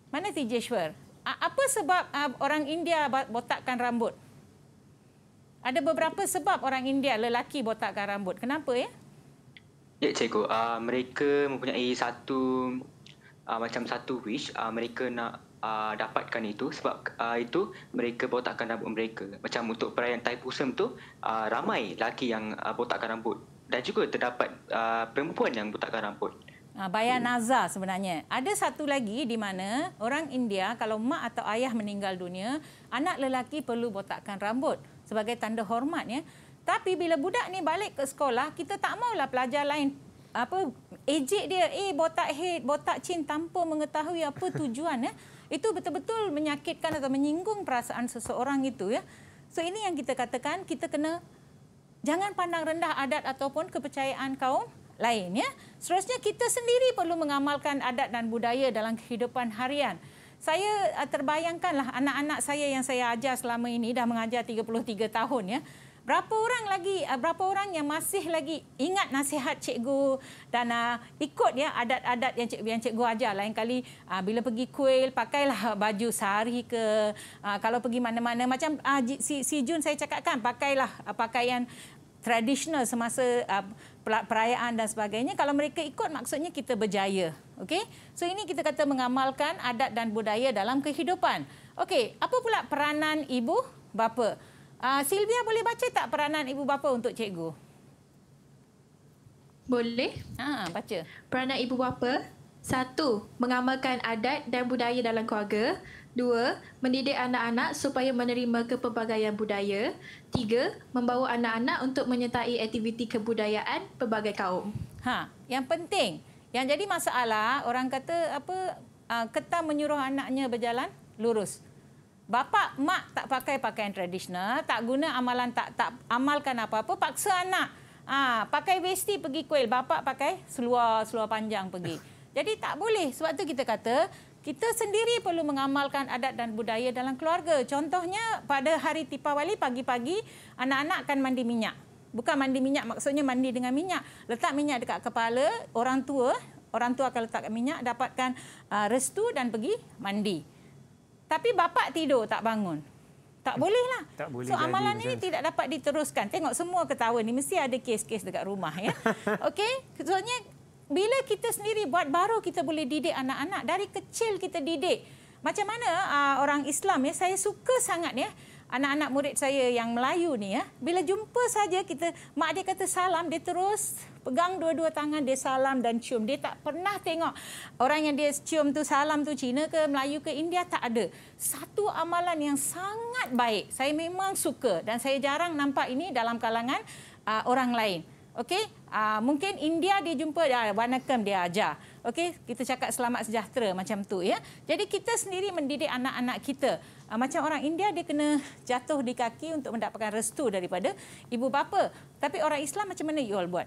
mana tijeshwar apa sebab orang India botakkan rambut ada beberapa sebab orang India lelaki botakkan rambut kenapa ya Ya, cikgu. Uh, mereka mempunyai satu uh, macam satu wish uh, mereka nak uh, dapatkan itu sebab uh, itu mereka botakkan rambut mereka macam untuk perayaan Thai Pusam tu uh, ramai lelaki yang uh, botakkan rambut dan juga terdapat uh, perempuan yang botakkan rambut Bayar nazar sebenarnya. Ada satu lagi di mana orang India kalau mak atau ayah meninggal dunia, anak lelaki perlu botakkan rambut sebagai tanda hormat. Ya. Tapi bila budak ni balik ke sekolah, kita tak maulah pelajar lain apa ejek dia eh botak head botak chin tanpa mengetahui apa tujuan ya itu betul-betul menyakitkan atau menyinggung perasaan seseorang itu ya so ini yang kita katakan kita kena jangan pandang rendah adat ataupun kepercayaan kaum lain ya seterusnya kita sendiri perlu mengamalkan adat dan budaya dalam kehidupan harian saya eh, terbayangkanlah anak-anak saya yang saya ajar selama ini dah mengajar 33 tahun ya berapa orang lagi eh, berapa orang yang masih lagi ingat nasihat cikgu dan uh, ikut ya adat-adat yang cikgu yang cikgu ajar lain kali uh, bila pergi kuil pakailah baju sari ke uh, kalau pergi mana-mana macam uh, si, si Jun saya cakapkan pakailah uh, pakaian tradisional semasa uh, perayaan dan sebagainya kalau mereka ikut maksudnya kita berjaya okey so ini kita kata mengamalkan adat dan budaya dalam kehidupan okey apa pula peranan ibu bapa Uh, ah, Silvia boleh baca tak peranan ibu bapa untuk cikgu? Boleh. Ha, baca. Peranan ibu bapa. Satu, mengamalkan adat dan budaya dalam keluarga. Dua, mendidik anak-anak supaya menerima kepelbagaian budaya. Tiga, membawa anak-anak untuk menyertai aktiviti kebudayaan pelbagai kaum. Ha, yang penting, yang jadi masalah, orang kata apa? Uh, ketam menyuruh anaknya berjalan lurus. Bapa mak tak pakai pakaian tradisional, tak guna amalan tak tak amalkan apa-apa, paksa anak ha, pakai vesti pergi kuil, bapa pakai seluar seluar panjang pergi. Jadi tak boleh. Sebab tu kita kata kita sendiri perlu mengamalkan adat dan budaya dalam keluarga. Contohnya pada hari Tipawali pagi-pagi anak-anak akan mandi minyak. Bukan mandi minyak maksudnya mandi dengan minyak. Letak minyak dekat kepala orang tua, orang tua akan letak minyak dapatkan ah, restu dan pergi mandi. Tapi bapa tidur tak bangun. Tak hmm. bolehlah. Tak boleh so amalan ini tidak dapat diteruskan. Tengok semua ketawa ni mesti ada kes-kes dekat rumah ya. Okey? Contohnya bila kita sendiri buat baru kita boleh didik anak-anak dari kecil kita didik. Macam mana uh, orang Islam ya saya suka sangat ya anak-anak murid saya yang Melayu ni ya. Bila jumpa saja kita mak dia kata salam dia terus pegang dua-dua tangan dia salam dan cium dia tak pernah tengok orang yang dia cium tu salam tu Cina ke Melayu ke India tak ada satu amalan yang sangat baik saya memang suka dan saya jarang nampak ini dalam kalangan uh, orang lain okey uh, mungkin India dia jumpa uh, Wanakam dia ajar okey kita cakap selamat sejahtera macam tu ya jadi kita sendiri mendidik anak-anak kita Uh, macam orang India dia kena jatuh di kaki untuk mendapatkan restu daripada ibu bapa. Tapi orang Islam macam mana you all buat?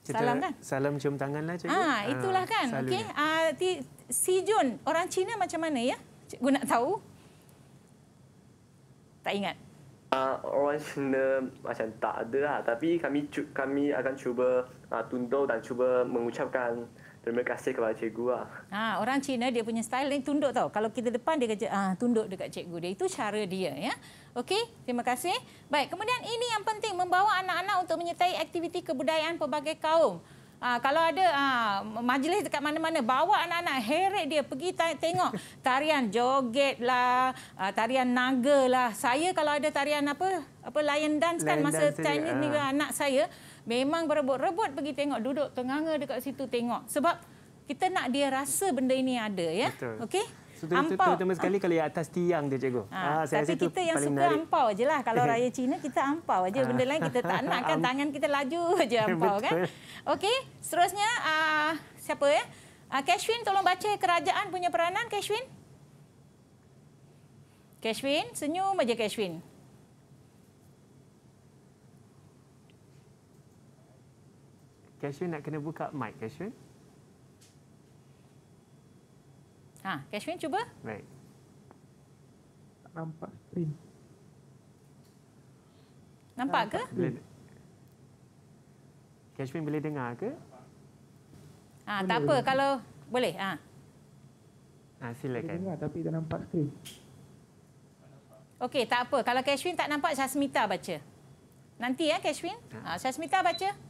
Salam kan? Salam cium tangan lah cikgu. Ah, itulah ah, kan. Okey. Ah, ti, si Jun, orang Cina macam mana ya? Cikgu nak tahu. Tak ingat. Uh, orang Cina macam tak ada lah. Tapi kami kami akan cuba uh, tunduk dan cuba mengucapkan Terima kasih kepada cikgu lah. Ha, orang Cina dia punya style lain tunduk tau. Kalau kita depan dia kerja ah, tunduk dekat cikgu dia. Itu cara dia ya. Okey, terima kasih. Baik, kemudian ini yang penting membawa anak-anak untuk menyertai aktiviti kebudayaan pelbagai kaum. Ha, kalau ada ha, majlis dekat mana-mana, bawa anak-anak, heret dia pergi tengok tarian joget lah, ah, tarian naga lah. Saya kalau ada tarian apa, apa lion dance kan lion masa dance Chinese ni, anak saya, memang berebut-rebut pergi tengok duduk tengah-tengah dekat situ tengok sebab kita nak dia rasa benda ini ada ya okey Ampau. Terutama sekali kalau yang atas tiang dia, cikgu. Ha, ha, tapi kita yang suka menarik. ampau je lah. Kalau raya Cina, kita ampau je. Benda lain kita tak nak kan. Tangan kita laju je ampau kan. Okey, seterusnya uh, siapa ya? Uh, Cashwin, tolong baca kerajaan punya peranan, Cashwin. Cashwin, senyum aja Cashwin. Cashwin nak kena buka mic Cashwin. Ha, Cashwin cuba. Baik. Tak nampak screen. Nampak ke? Cashwin boleh dengar ke? Ha, tak apa boleh. kalau boleh. Ha. Ha, silakan. Boleh dengar tapi tak nampak screen. Okey, tak apa. Kalau Cashwin tak nampak, Sasmita baca. Nanti ya, Cashwin. Ha. ha, Sasmita baca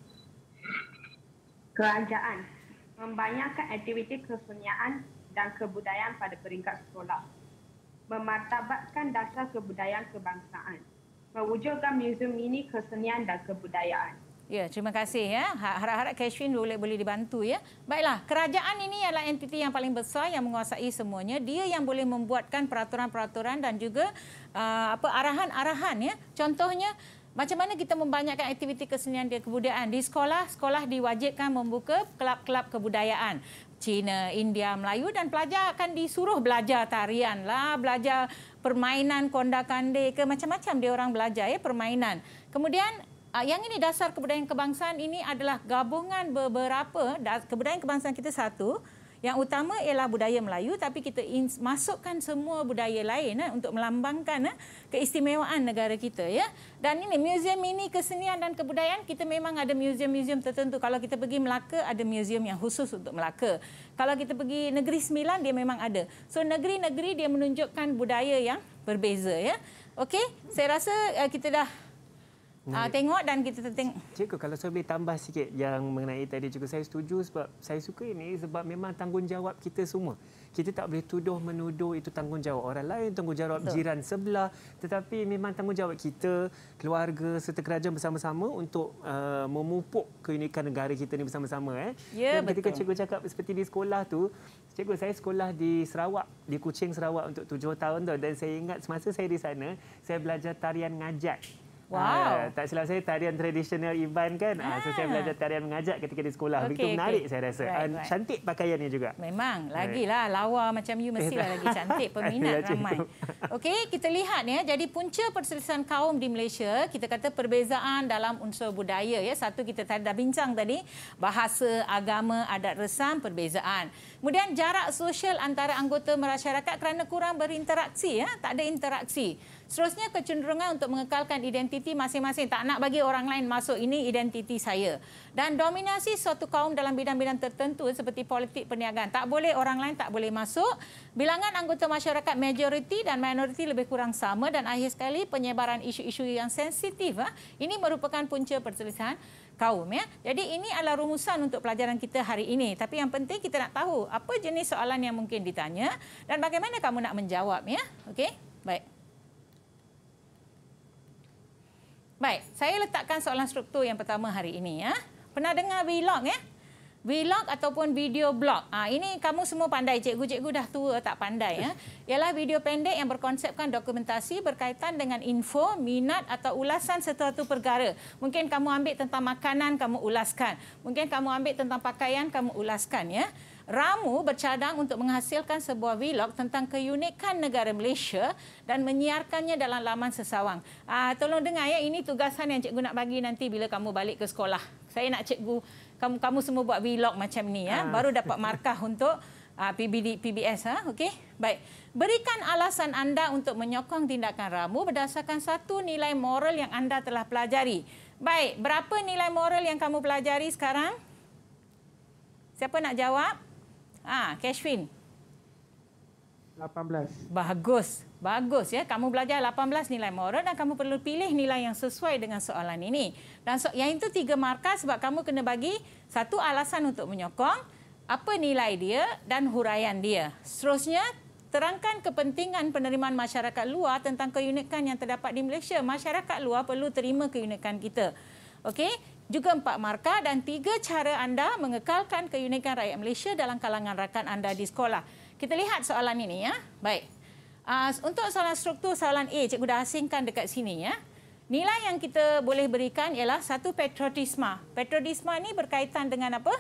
kerajaan membanyakan aktiviti kesenian dan kebudayaan pada peringkat sekolah memartabatkan dasar kebudayaan kebangsaan mewujudkan muzium ini kesenian dan kebudayaan Ya, terima kasih ya. Ha-, harap-harap Cashwin boleh boleh dibantu ya. Baiklah, kerajaan ini ialah entiti yang paling besar yang menguasai semuanya. Dia yang boleh membuatkan peraturan-peraturan dan juga uh, apa arahan-arahan ya. Contohnya macam mana kita membanyakkan aktiviti kesenian dan kebudayaan? Di sekolah, sekolah diwajibkan membuka kelab-kelab kebudayaan. Cina, India, Melayu dan pelajar akan disuruh belajar tarian lah, belajar permainan konda kande ke macam-macam dia orang belajar ya permainan. Kemudian ah, yang ini dasar kebudayaan kebangsaan ini adalah gabungan beberapa kebudayaan kebangsaan kita satu, yang utama ialah budaya Melayu tapi kita masukkan semua budaya lain eh, untuk melambangkan eh, keistimewaan negara kita ya. Dan ini museum ini kesenian dan kebudayaan kita memang ada museum-museum tertentu. Kalau kita pergi Melaka ada museum yang khusus untuk Melaka. Kalau kita pergi Negeri Sembilan dia memang ada. So negeri-negeri dia menunjukkan budaya yang berbeza ya. Okey, saya rasa uh, kita dah Uh, tengok dan kita tengok. Cikgu, kalau saya boleh tambah sikit yang mengenai tadi juga saya setuju sebab saya suka ini sebab memang tanggungjawab kita semua. Kita tak boleh tuduh menuduh itu tanggungjawab orang lain, tanggungjawab Betul. jiran sebelah, tetapi memang tanggungjawab kita, keluarga serta kerajaan bersama-sama untuk uh, memupuk keunikan negara kita ini bersama-sama eh. Ya, dan ketika betul. cikgu cakap seperti di sekolah tu, cikgu saya sekolah di Sarawak, di Kuching Sarawak untuk tujuh tahun tu dan saya ingat semasa saya di sana, saya belajar tarian ngajak. Wow. Uh, tak silap saya tarian tradisional Iban kan. Ah. Uh, so saya ah. belajar tarian mengajak ketika di sekolah. Okay, Begitu okay. menarik saya rasa. Right, right. Cantik pakaiannya juga. Memang. Lagilah right. Lah, lawa macam you mestilah lagi cantik. Peminat ramai. Okey, kita lihat ya. Jadi punca perselisihan kaum di Malaysia, kita kata perbezaan dalam unsur budaya ya. Satu kita tadi dah bincang tadi bahasa, agama, adat resam perbezaan. Kemudian jarak sosial antara anggota masyarakat kerana kurang berinteraksi ya, tak ada interaksi. Seterusnya kecenderungan untuk mengekalkan identiti masing-masing tak nak bagi orang lain masuk ini identiti saya. Dan dominasi suatu kaum dalam bidang-bidang tertentu seperti politik perniagaan. Tak boleh orang lain tak boleh masuk. Bilangan anggota masyarakat majoriti dan minoriti lebih kurang sama dan akhir sekali penyebaran isu-isu yang sensitif. Ah, ini merupakan punca perselisihan kaum ya. Jadi ini adalah rumusan untuk pelajaran kita hari ini. Tapi yang penting kita nak tahu apa jenis soalan yang mungkin ditanya dan bagaimana kamu nak menjawab ya. Okey? Baik. Baik, saya letakkan soalan struktur yang pertama hari ini. Ya. Pernah dengar vlog ya? vlog ataupun video blog. Ha, ini kamu semua pandai, cikgu-cikgu dah tua tak pandai. Ya? Ialah video pendek yang berkonsepkan dokumentasi berkaitan dengan info, minat atau ulasan sesuatu perkara. Mungkin kamu ambil tentang makanan, kamu ulaskan. Mungkin kamu ambil tentang pakaian, kamu ulaskan. Ya? Ramu bercadang untuk menghasilkan sebuah vlog tentang keunikan negara Malaysia dan menyiarkannya dalam laman sesawang. Ah, tolong dengar ya, ini tugasan yang cikgu nak bagi nanti bila kamu balik ke sekolah. Saya nak cikgu kamu kamu semua buat vlog macam ni ya, ha. baru dapat markah untuk uh, ah, PBD PBS ha, ah. okey. Baik. Berikan alasan anda untuk menyokong tindakan Ramu berdasarkan satu nilai moral yang anda telah pelajari. Baik, berapa nilai moral yang kamu pelajari sekarang? Siapa nak jawab? Ah, ha, Cashwin. 18. Bagus. Bagus ya. Kamu belajar 18 nilai moral dan kamu perlu pilih nilai yang sesuai dengan soalan ini. Dan so- yang itu tiga markah sebab kamu kena bagi satu alasan untuk menyokong, apa nilai dia dan huraian dia. Seterusnya, terangkan kepentingan penerimaan masyarakat luar tentang keunikan yang terdapat di Malaysia. Masyarakat luar perlu terima keunikan kita. Okey? juga empat markah dan tiga cara anda mengekalkan keunikan rakyat Malaysia dalam kalangan rakan anda di sekolah. Kita lihat soalan ini ya. Baik. Uh, untuk soalan struktur soalan A, cikgu dah asingkan dekat sini ya. Nilai yang kita boleh berikan ialah satu patriotisme. Patriotisme ini berkaitan dengan apa?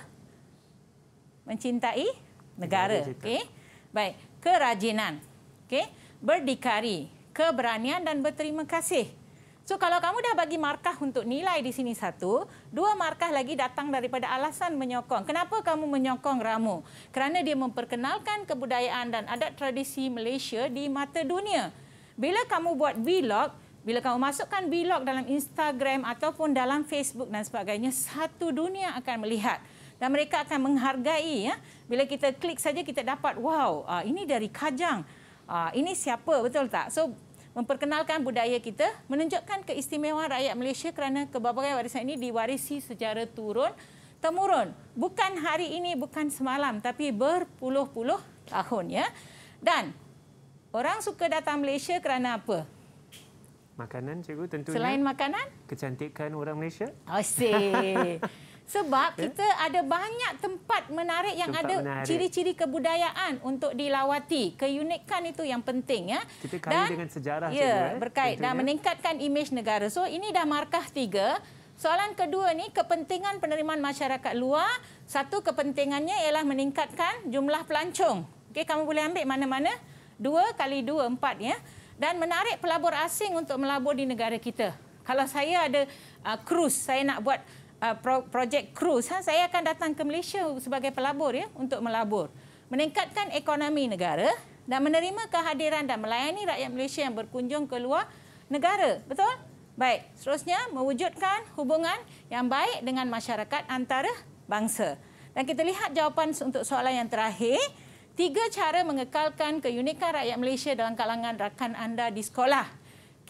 Mencintai negara, okay Baik, kerajinan. okay Berdikari, keberanian dan berterima kasih. So kalau kamu dah bagi markah untuk nilai di sini satu, dua markah lagi datang daripada alasan menyokong. Kenapa kamu menyokong Ramu? Kerana dia memperkenalkan kebudayaan dan adat tradisi Malaysia di mata dunia. Bila kamu buat vlog, bila kamu masukkan vlog dalam Instagram ataupun dalam Facebook dan sebagainya, satu dunia akan melihat dan mereka akan menghargai ya. Bila kita klik saja kita dapat wow, ah, ini dari Kajang. Ah, ini siapa betul tak? So memperkenalkan budaya kita, menunjukkan keistimewaan rakyat Malaysia kerana kebabagan warisan ini diwarisi secara turun temurun. Bukan hari ini, bukan semalam, tapi berpuluh-puluh tahun ya. Dan orang suka datang Malaysia kerana apa? Makanan, cikgu tentunya. Selain makanan? Kecantikan orang Malaysia. Oh, Asyik. Sebab okay. Eh? kita ada banyak tempat menarik yang tempat ada ciri-ciri kebudayaan untuk dilawati. Keunikan itu yang penting. ya. Kita kali dan, dengan sejarah. Ya, juga, eh, berkait tentunya. dan meningkatkan imej negara. So ini dah markah tiga. Soalan kedua ni kepentingan penerimaan masyarakat luar. Satu kepentingannya ialah meningkatkan jumlah pelancong. Okey, kamu boleh ambil mana-mana. Dua kali dua, empat. ya. Dan menarik pelabur asing untuk melabur di negara kita. Kalau saya ada uh, cruise, saya nak buat uh, pro projek cruise, ha, saya akan datang ke Malaysia sebagai pelabur ya untuk melabur. Meningkatkan ekonomi negara dan menerima kehadiran dan melayani rakyat Malaysia yang berkunjung ke luar negara. Betul? Baik, seterusnya mewujudkan hubungan yang baik dengan masyarakat antara bangsa. Dan kita lihat jawapan untuk soalan yang terakhir. Tiga cara mengekalkan keunikan rakyat Malaysia dalam kalangan rakan anda di sekolah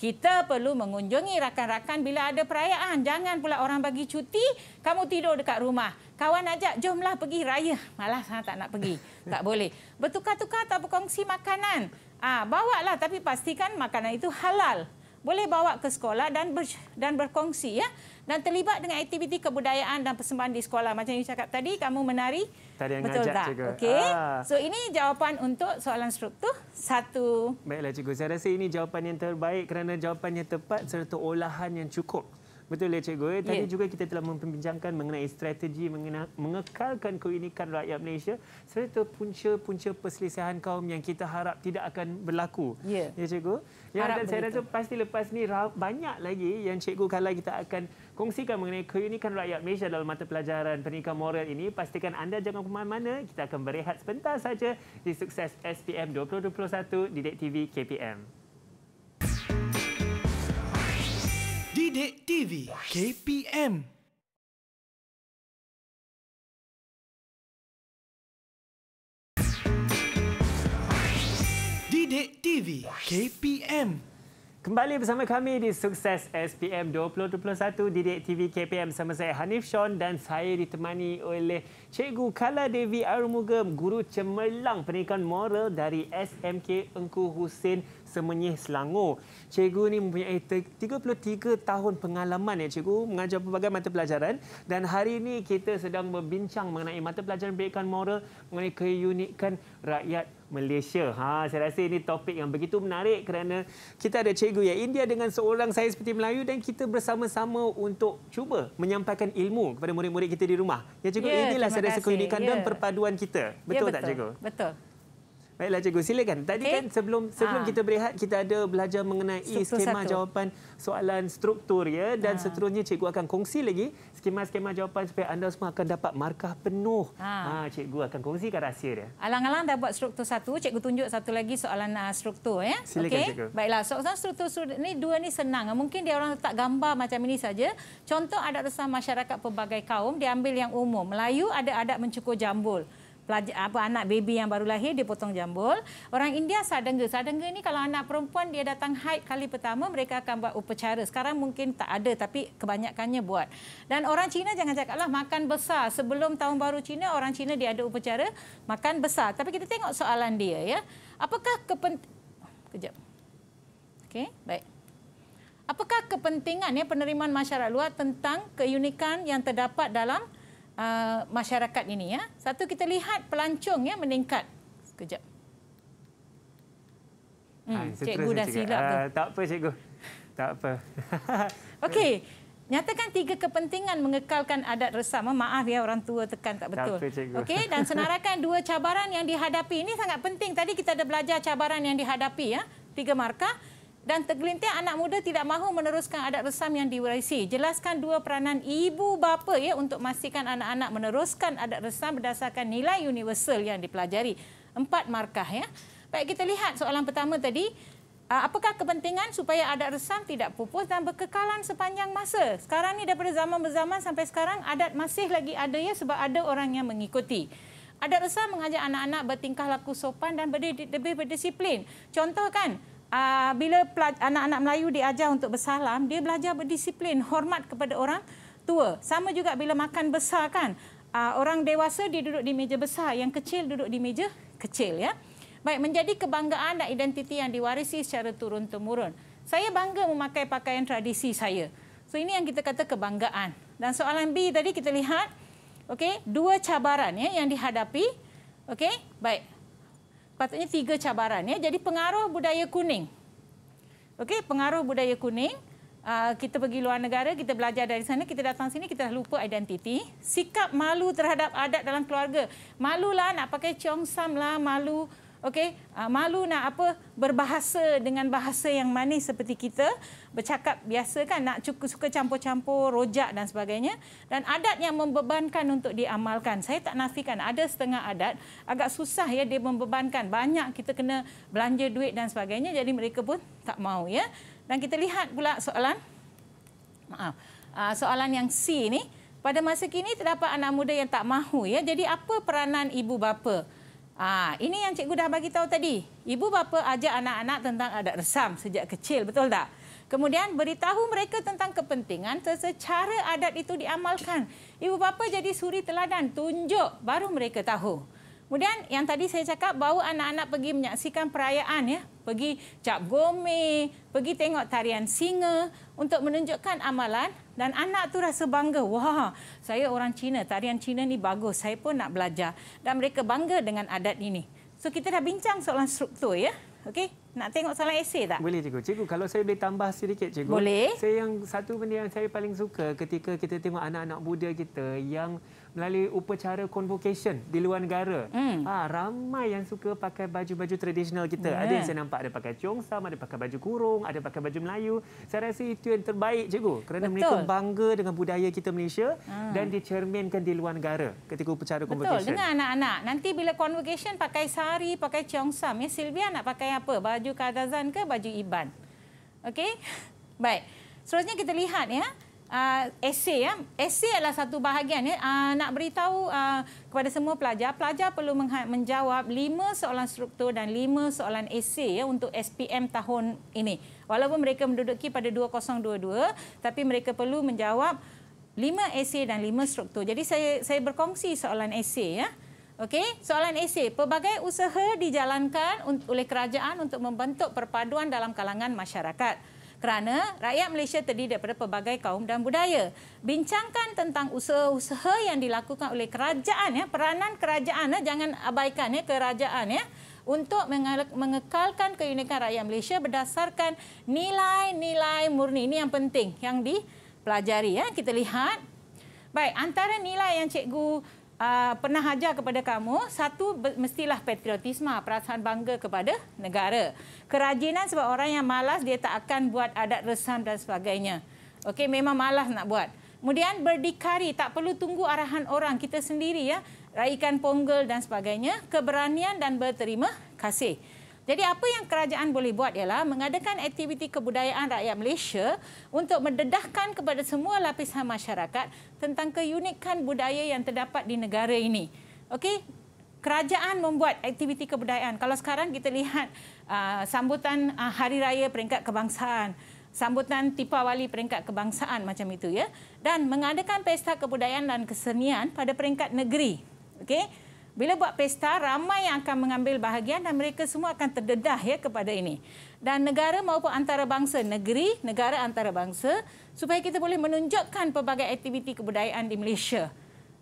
kita perlu mengunjungi rakan-rakan bila ada perayaan. Jangan pula orang bagi cuti, kamu tidur dekat rumah. Kawan ajak, jomlah pergi raya. Malas ha, tak nak pergi. Tak boleh. Bertukar-tukar tak berkongsi makanan. Ah, bawa lah tapi pastikan makanan itu halal. Boleh bawa ke sekolah dan ber, dan berkongsi ya dan terlibat dengan aktiviti kebudayaan dan persembahan di sekolah. Macam you cakap tadi, kamu menari. Tadi yang Betul tak? cikgu. Okay. Ah. So, ini jawapan untuk soalan struktur satu. Baiklah, cikgu. Saya rasa ini jawapan yang terbaik kerana jawapan yang tepat serta olahan yang cukup. Betul ya, cikgu. Eh, tadi yeah. juga kita telah membincangkan mengenai strategi mengekalkan keunikan rakyat Malaysia serta punca-punca perselisihan kaum yang kita harap tidak akan berlaku. Yeah. Ya, cikgu. Ya, dan saya rasa pasti lepas ni banyak lagi yang cikgu kalau kita akan kongsikan mengenai keunikan rakyat Malaysia dalam mata pelajaran pendidikan moral ini. Pastikan anda jangan ke mana-mana. Kita akan berehat sebentar saja di sukses SPM 2021 di TV KPM. Didik TV KPM Didik TV KPM Kembali bersama kami di Sukses SPM 2021 di TV KPM sama saya Hanif Shon dan saya ditemani oleh Cikgu Kala Devi Arumugam, guru cemerlang pendidikan moral dari SMK Engku Husin Semenyih Selangor. Cikgu ini mempunyai 33 tahun pengalaman ya cikgu mengajar pelbagai mata pelajaran dan hari ini kita sedang membincang mengenai mata pelajaran pendidikan moral mengenai keunikan rakyat Malaysia. Ha, saya rasa ini topik yang begitu menarik kerana kita ada cikgu ya India dengan seorang saya seperti Melayu dan kita bersama-sama untuk cuba menyampaikan ilmu kepada murid-murid kita di rumah. Ya cikgu, ya, inilah saya rasa keunikan ya. dan perpaduan kita. Betul, ya, betul tak cikgu? Betul. Baiklah cikgu silakan. Tadi eh? kan sebelum sebelum ha. kita berehat kita ada belajar mengenai skema satu. jawapan soalan struktur ya dan ha. seterusnya cikgu akan kongsi lagi skema-skema jawapan supaya anda semua akan dapat markah penuh. Ha, ha cikgu akan kongsikan rahsia dia. Alang-alang dah buat struktur satu, cikgu tunjuk satu lagi soalan uh, struktur ya. Okey. Baiklah soalan struktur, struktur ni dua ni senang. Mungkin dia orang tak gambar macam ini saja. Contoh adat besar masyarakat pelbagai kaum diambil yang umum. Melayu ada adat mencukur jambul pelajar apa anak baby yang baru lahir dia potong jambul. Orang India sadengge. Sadengge ni kalau anak perempuan dia datang haid kali pertama mereka akan buat upacara. Sekarang mungkin tak ada tapi kebanyakannya buat. Dan orang Cina jangan cakaplah makan besar. Sebelum tahun baru Cina orang Cina dia ada upacara makan besar. Tapi kita tengok soalan dia ya. Apakah kepent? Kejap. Okey, baik. Apakah kepentingan ya, penerimaan masyarakat luar tentang keunikan yang terdapat dalam Uh, masyarakat ini ya. Satu kita lihat pelancong ya meningkat. Sekejap. Hmm, ha, cikgu dah cikgu. silap uh, tu. Ah, tak apa cikgu. Tak apa. Okey. Nyatakan tiga kepentingan mengekalkan adat resam. Ah, maaf ya orang tua tekan tak betul. Okey dan senarakan dua cabaran yang dihadapi. Ini sangat penting. Tadi kita ada belajar cabaran yang dihadapi ya. Tiga markah dan tergelintir anak muda tidak mahu meneruskan adat resam yang diwarisi. Jelaskan dua peranan ibu bapa ya untuk memastikan anak-anak meneruskan adat resam berdasarkan nilai universal yang dipelajari. Empat markah ya. Baik kita lihat soalan pertama tadi. Ah, apakah kepentingan supaya adat resam tidak pupus dan berkekalan sepanjang masa? Sekarang ni daripada zaman berzaman sampai sekarang adat masih lagi ada ya sebab ada orang yang mengikuti. Adat resam mengajar anak-anak bertingkah laku sopan dan lebih berdisiplin. Contoh kan, uh, bila anak-anak Melayu diajar untuk bersalam, dia belajar berdisiplin, hormat kepada orang tua. Sama juga bila makan besar kan. Uh, orang dewasa dia duduk di meja besar, yang kecil duduk di meja kecil ya. Baik, menjadi kebanggaan dan identiti yang diwarisi secara turun-temurun. Saya bangga memakai pakaian tradisi saya. So ini yang kita kata kebanggaan. Dan soalan B tadi kita lihat okey, dua cabaran ya yang dihadapi. Okey? Baik patutnya tiga cabaran ya. Jadi pengaruh budaya kuning. Okey, pengaruh budaya kuning, uh, kita pergi luar negara, kita belajar dari sana, kita datang sini kita lupa identiti, sikap malu terhadap adat dalam keluarga. Malulah nak pakai ciong sam lah, malu okey uh, malu nak apa berbahasa dengan bahasa yang manis seperti kita bercakap biasa kan nak cukup suka campur-campur rojak dan sebagainya dan adat yang membebankan untuk diamalkan saya tak nafikan ada setengah adat agak susah ya dia membebankan banyak kita kena belanja duit dan sebagainya jadi mereka pun tak mau ya dan kita lihat pula soalan maaf uh, soalan yang C ni pada masa kini terdapat anak muda yang tak mahu ya jadi apa peranan ibu bapa Ah, ini yang cikgu dah bagi tahu tadi. Ibu bapa ajak anak-anak tentang adat resam sejak kecil, betul tak? Kemudian beritahu mereka tentang kepentingan secara adat itu diamalkan. Ibu bapa jadi suri teladan, tunjuk baru mereka tahu. Kemudian yang tadi saya cakap bawa anak-anak pergi menyaksikan perayaan ya, pergi cap gome, pergi tengok tarian singa untuk menunjukkan amalan dan anak tu rasa bangga. Wah, saya orang Cina. Tarian Cina ni bagus. Saya pun nak belajar. Dan mereka bangga dengan adat ini. So kita dah bincang soalan struktur ya. Okey. Nak tengok soalan esei tak? Boleh cikgu. Cikgu kalau saya boleh tambah sedikit cikgu. Boleh. Saya yang satu benda yang saya paling suka ketika kita tengok anak-anak muda kita yang melalui upacara convocation di luar negara. Hmm. ha, ramai yang suka pakai baju-baju tradisional kita. Yeah. Ada yang ya. saya nampak ada pakai cheongsam, ada pakai baju kurung, ada pakai baju Melayu. Saya rasa itu yang terbaik cikgu kerana Betul. mereka bangga dengan budaya kita Malaysia hmm. dan dicerminkan di luar negara ketika upacara convocation. Betul. Dengan anak-anak. Nanti bila convocation pakai sari, pakai cheongsam. Ya Silvia nak pakai apa? Baju baju kardazan ke baju iban. Okey. Baik. Seterusnya kita lihat ya. Uh, essay ya. Essay adalah satu bahagian ya. Uh, nak beritahu uh, kepada semua pelajar, pelajar perlu menjawab lima soalan struktur dan lima soalan essay ya untuk SPM tahun ini. Walaupun mereka menduduki pada 2022, tapi mereka perlu menjawab lima essay dan lima struktur. Jadi saya saya berkongsi soalan essay ya. Okey, soalan esei. Pelbagai usaha dijalankan oleh kerajaan untuk membentuk perpaduan dalam kalangan masyarakat. Kerana rakyat Malaysia terdiri daripada pelbagai kaum dan budaya. Bincangkan tentang usaha-usaha yang dilakukan oleh kerajaan ya, peranan kerajaan ya, jangan abaikan ya kerajaan ya untuk mengekalkan keunikan rakyat Malaysia berdasarkan nilai-nilai murni. Ini yang penting yang dipelajari ya. Kita lihat. Baik, antara nilai yang cikgu uh, pernah ajar kepada kamu, satu mestilah patriotisma ah, perasaan bangga kepada negara. Kerajinan sebab orang yang malas dia tak akan buat adat resam dan sebagainya. Okey, memang malas nak buat. Kemudian berdikari, tak perlu tunggu arahan orang, kita sendiri ya. Raikan ponggel dan sebagainya, keberanian dan berterima kasih. Jadi apa yang kerajaan boleh buat ialah mengadakan aktiviti kebudayaan rakyat Malaysia untuk mendedahkan kepada semua lapisan masyarakat tentang keunikan budaya yang terdapat di negara ini. Okey, kerajaan membuat aktiviti kebudayaan. Kalau sekarang kita lihat uh, sambutan uh, hari raya peringkat kebangsaan sambutan wali peringkat kebangsaan macam itu ya dan mengadakan pesta kebudayaan dan kesenian pada peringkat negeri okey bila buat pesta ramai yang akan mengambil bahagian dan mereka semua akan terdedah ya kepada ini dan negara maupun antarabangsa negeri negara antarabangsa supaya kita boleh menunjukkan pelbagai aktiviti kebudayaan di Malaysia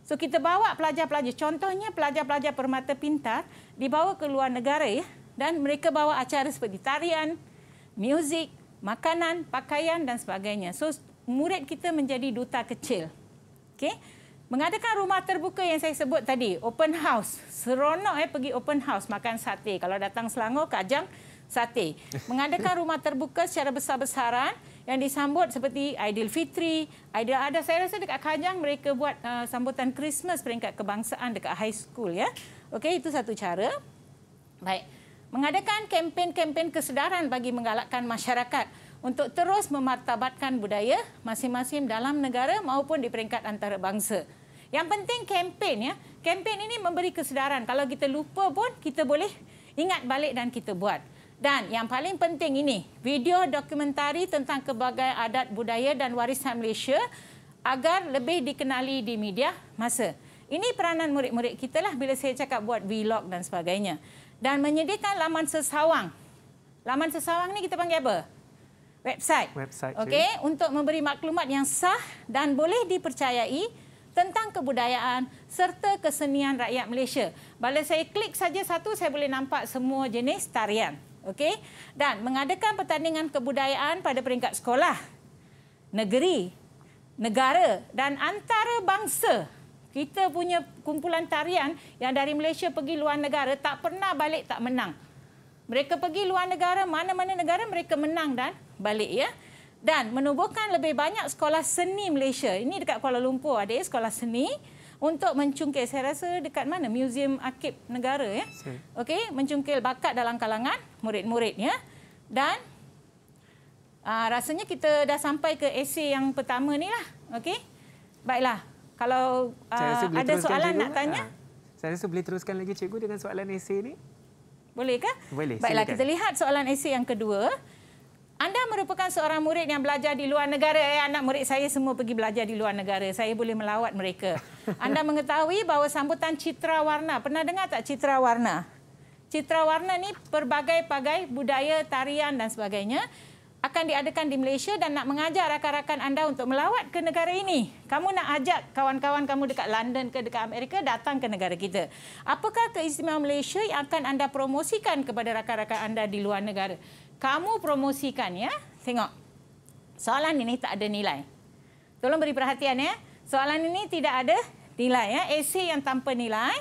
so kita bawa pelajar-pelajar contohnya pelajar-pelajar permata pintar dibawa ke luar negara ya dan mereka bawa acara seperti tarian muzik makanan pakaian dan sebagainya so murid kita menjadi duta kecil okey Mengadakan rumah terbuka yang saya sebut tadi, open house. Seronok eh pergi open house makan sate. Kalau datang Selangor, Kajang, sate. Mengadakan rumah terbuka secara besar-besaran yang disambut seperti Aidilfitri, Aidil Adha. Saya rasa dekat Kajang mereka buat uh, sambutan Christmas peringkat kebangsaan dekat high school ya. okay itu satu cara. Baik. Mengadakan kempen-kempen kesedaran bagi menggalakkan masyarakat untuk terus memartabatkan budaya masing-masing dalam negara maupun di peringkat antarabangsa. Yang penting kempen ya. Kempen ini memberi kesedaran. Kalau kita lupa pun kita boleh ingat balik dan kita buat. Dan yang paling penting ini, video dokumentari tentang kebagai adat budaya dan warisan Malaysia agar lebih dikenali di media masa. Ini peranan murid-murid kita lah bila saya cakap buat vlog dan sebagainya. Dan menyediakan laman sesawang. Laman sesawang ni kita panggil apa? Website. Website. Okey, untuk memberi maklumat yang sah dan boleh dipercayai tentang kebudayaan serta kesenian rakyat Malaysia. Bila saya klik saja satu, saya boleh nampak semua jenis tarian. okay? Dan mengadakan pertandingan kebudayaan pada peringkat sekolah, negeri, negara dan antara bangsa. Kita punya kumpulan tarian yang dari Malaysia pergi luar negara tak pernah balik tak menang. Mereka pergi luar negara, mana-mana negara mereka menang dan balik ya dan menubuhkan lebih banyak sekolah seni Malaysia. Ini dekat Kuala Lumpur ada ya, sekolah seni untuk mencungkil saya rasa dekat mana Museum Akib Negara ya. Okey, mencungkil bakat dalam kalangan murid-murid ya. Dan aa, ah, rasanya kita dah sampai ke esei yang pertama ni lah. Okey. Baiklah. Kalau aa, ah, ada soalan nak tanya? Aa, ah, saya rasa boleh teruskan lagi cikgu dengan soalan esei ni. Boleh ke? Boleh. Baiklah silakan. kita lihat soalan esei yang kedua. Anda merupakan seorang murid yang belajar di luar negara. Eh, anak murid saya semua pergi belajar di luar negara. Saya boleh melawat mereka. Anda mengetahui bahawa sambutan Citra Warna. Pernah dengar tak Citra Warna? Citra Warna ni berbagai-bagai budaya, tarian dan sebagainya akan diadakan di Malaysia dan nak mengajar rakan-rakan anda untuk melawat ke negara ini. Kamu nak ajak kawan-kawan kamu dekat London ke dekat Amerika datang ke negara kita. Apakah keistimewaan Malaysia yang akan anda promosikan kepada rakan-rakan anda di luar negara? kamu promosikan ya. Tengok. Soalan ini tak ada nilai. Tolong beri perhatian ya. Soalan ini tidak ada nilai ya. Esei yang tanpa nilai.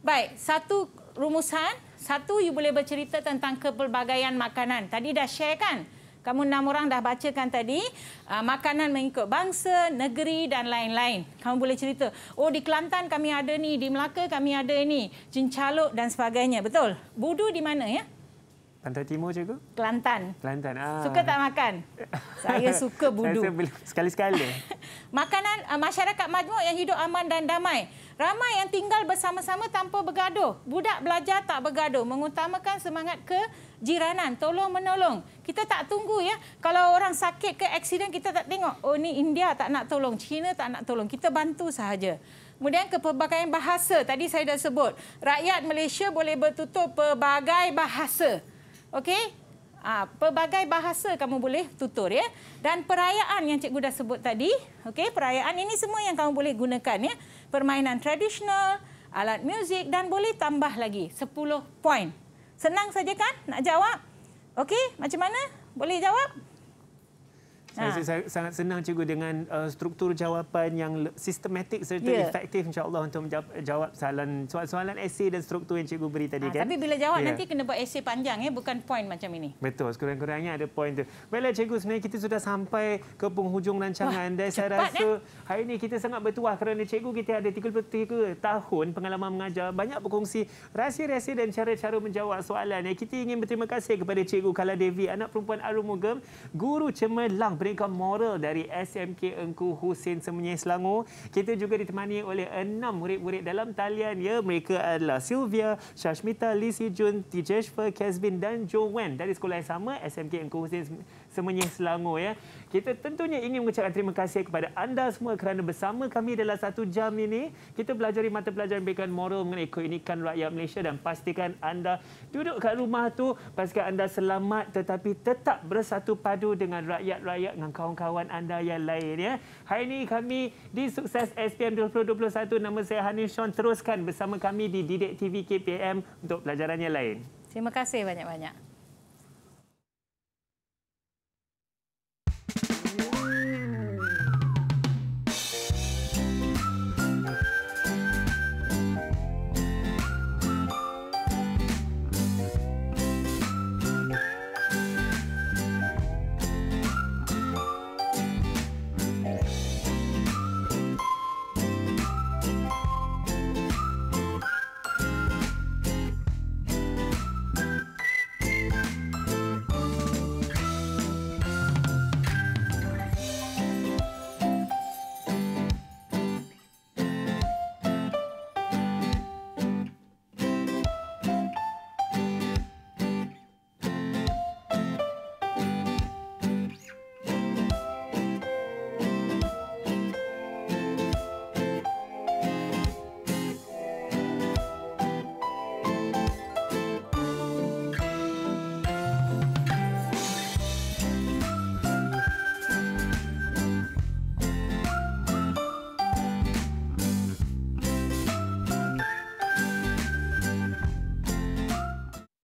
Baik, satu rumusan, satu you boleh bercerita tentang kepelbagaian makanan. Tadi dah share kan? Kamu enam orang dah bacakan tadi. Uh, makanan mengikut bangsa, negeri dan lain-lain. Kamu boleh cerita. Oh, di Kelantan kami ada ni. Di Melaka kami ada ini, Cincalok dan sebagainya. Betul? Budu di mana ya? Pantai Timur juga? Kelantan. Kelantan. Ah. Suka tak makan? Saya suka budu. Sekali-sekali. Makanan ah, masyarakat majmuk yang hidup aman dan damai. Ramai yang tinggal bersama-sama tanpa bergaduh. Budak belajar tak bergaduh. Mengutamakan semangat ke jiranan. Tolong menolong. Kita tak tunggu ya. Kalau orang sakit ke aksiden kita tak tengok. Oh ni India tak nak tolong. China tak nak tolong. Kita bantu sahaja. Kemudian kepelbagaian bahasa. Tadi saya dah sebut. Rakyat Malaysia boleh bertutur pelbagai Bahasa. Okey? Ah, pelbagai bahasa kamu boleh tutur ya. Dan perayaan yang cikgu dah sebut tadi, okey, perayaan ini semua yang kamu boleh gunakan ya. Permainan tradisional, alat muzik dan boleh tambah lagi 10 poin. Senang saja kan nak jawab? Okey, macam mana? Boleh jawab? Saya rasa ah. sangat senang cikgu dengan uh, struktur jawapan yang sistematik serta yeah. efektif Insyaallah untuk menjawab jawab soalan soalan esei dan struktur yang cikgu beri tadi ha, kan. Tapi bila jawab yeah. nanti kena buat esei panjang eh bukan point macam ini. Betul, sekurang-kurangnya ada point tu. Baiklah cikgu sebenarnya kita sudah sampai ke penghujung rancangan Wah, dan saya cepat, rasa eh? hari ini kita sangat bertuah kerana cikgu kita ada 33 tahun pengalaman mengajar, banyak berkongsi rahsia-rahsia dan cara-cara menjawab soalan. Ya, kita ingin berterima kasih kepada cikgu Kala Devi, anak perempuan Arumugam, guru cemerlang peringkat moral dari SMK Engku Hussein Semenye Selangor. Kita juga ditemani oleh enam murid-murid dalam talian. Ya, mereka adalah Sylvia, Shashmita, Lee Si Jun, Tijeshver, Kasbin dan Joanne dari sekolah yang sama SMK Engku Hussein Semenye Selangor. Ya. Kita tentunya ingin mengucapkan terima kasih kepada anda semua kerana bersama kami dalam satu jam ini. Kita belajar mata pelajaran berikan moral mengenai keunikan rakyat Malaysia dan pastikan anda duduk kat rumah tu pastikan anda selamat tetapi tetap bersatu padu dengan rakyat-rakyat dengan kawan-kawan anda yang lain ya. Hari ini kami di Sukses SPM 2021 nama saya Hanif Sean teruskan bersama kami di Didik TV KPM untuk pelajaran yang lain. Terima kasih banyak-banyak.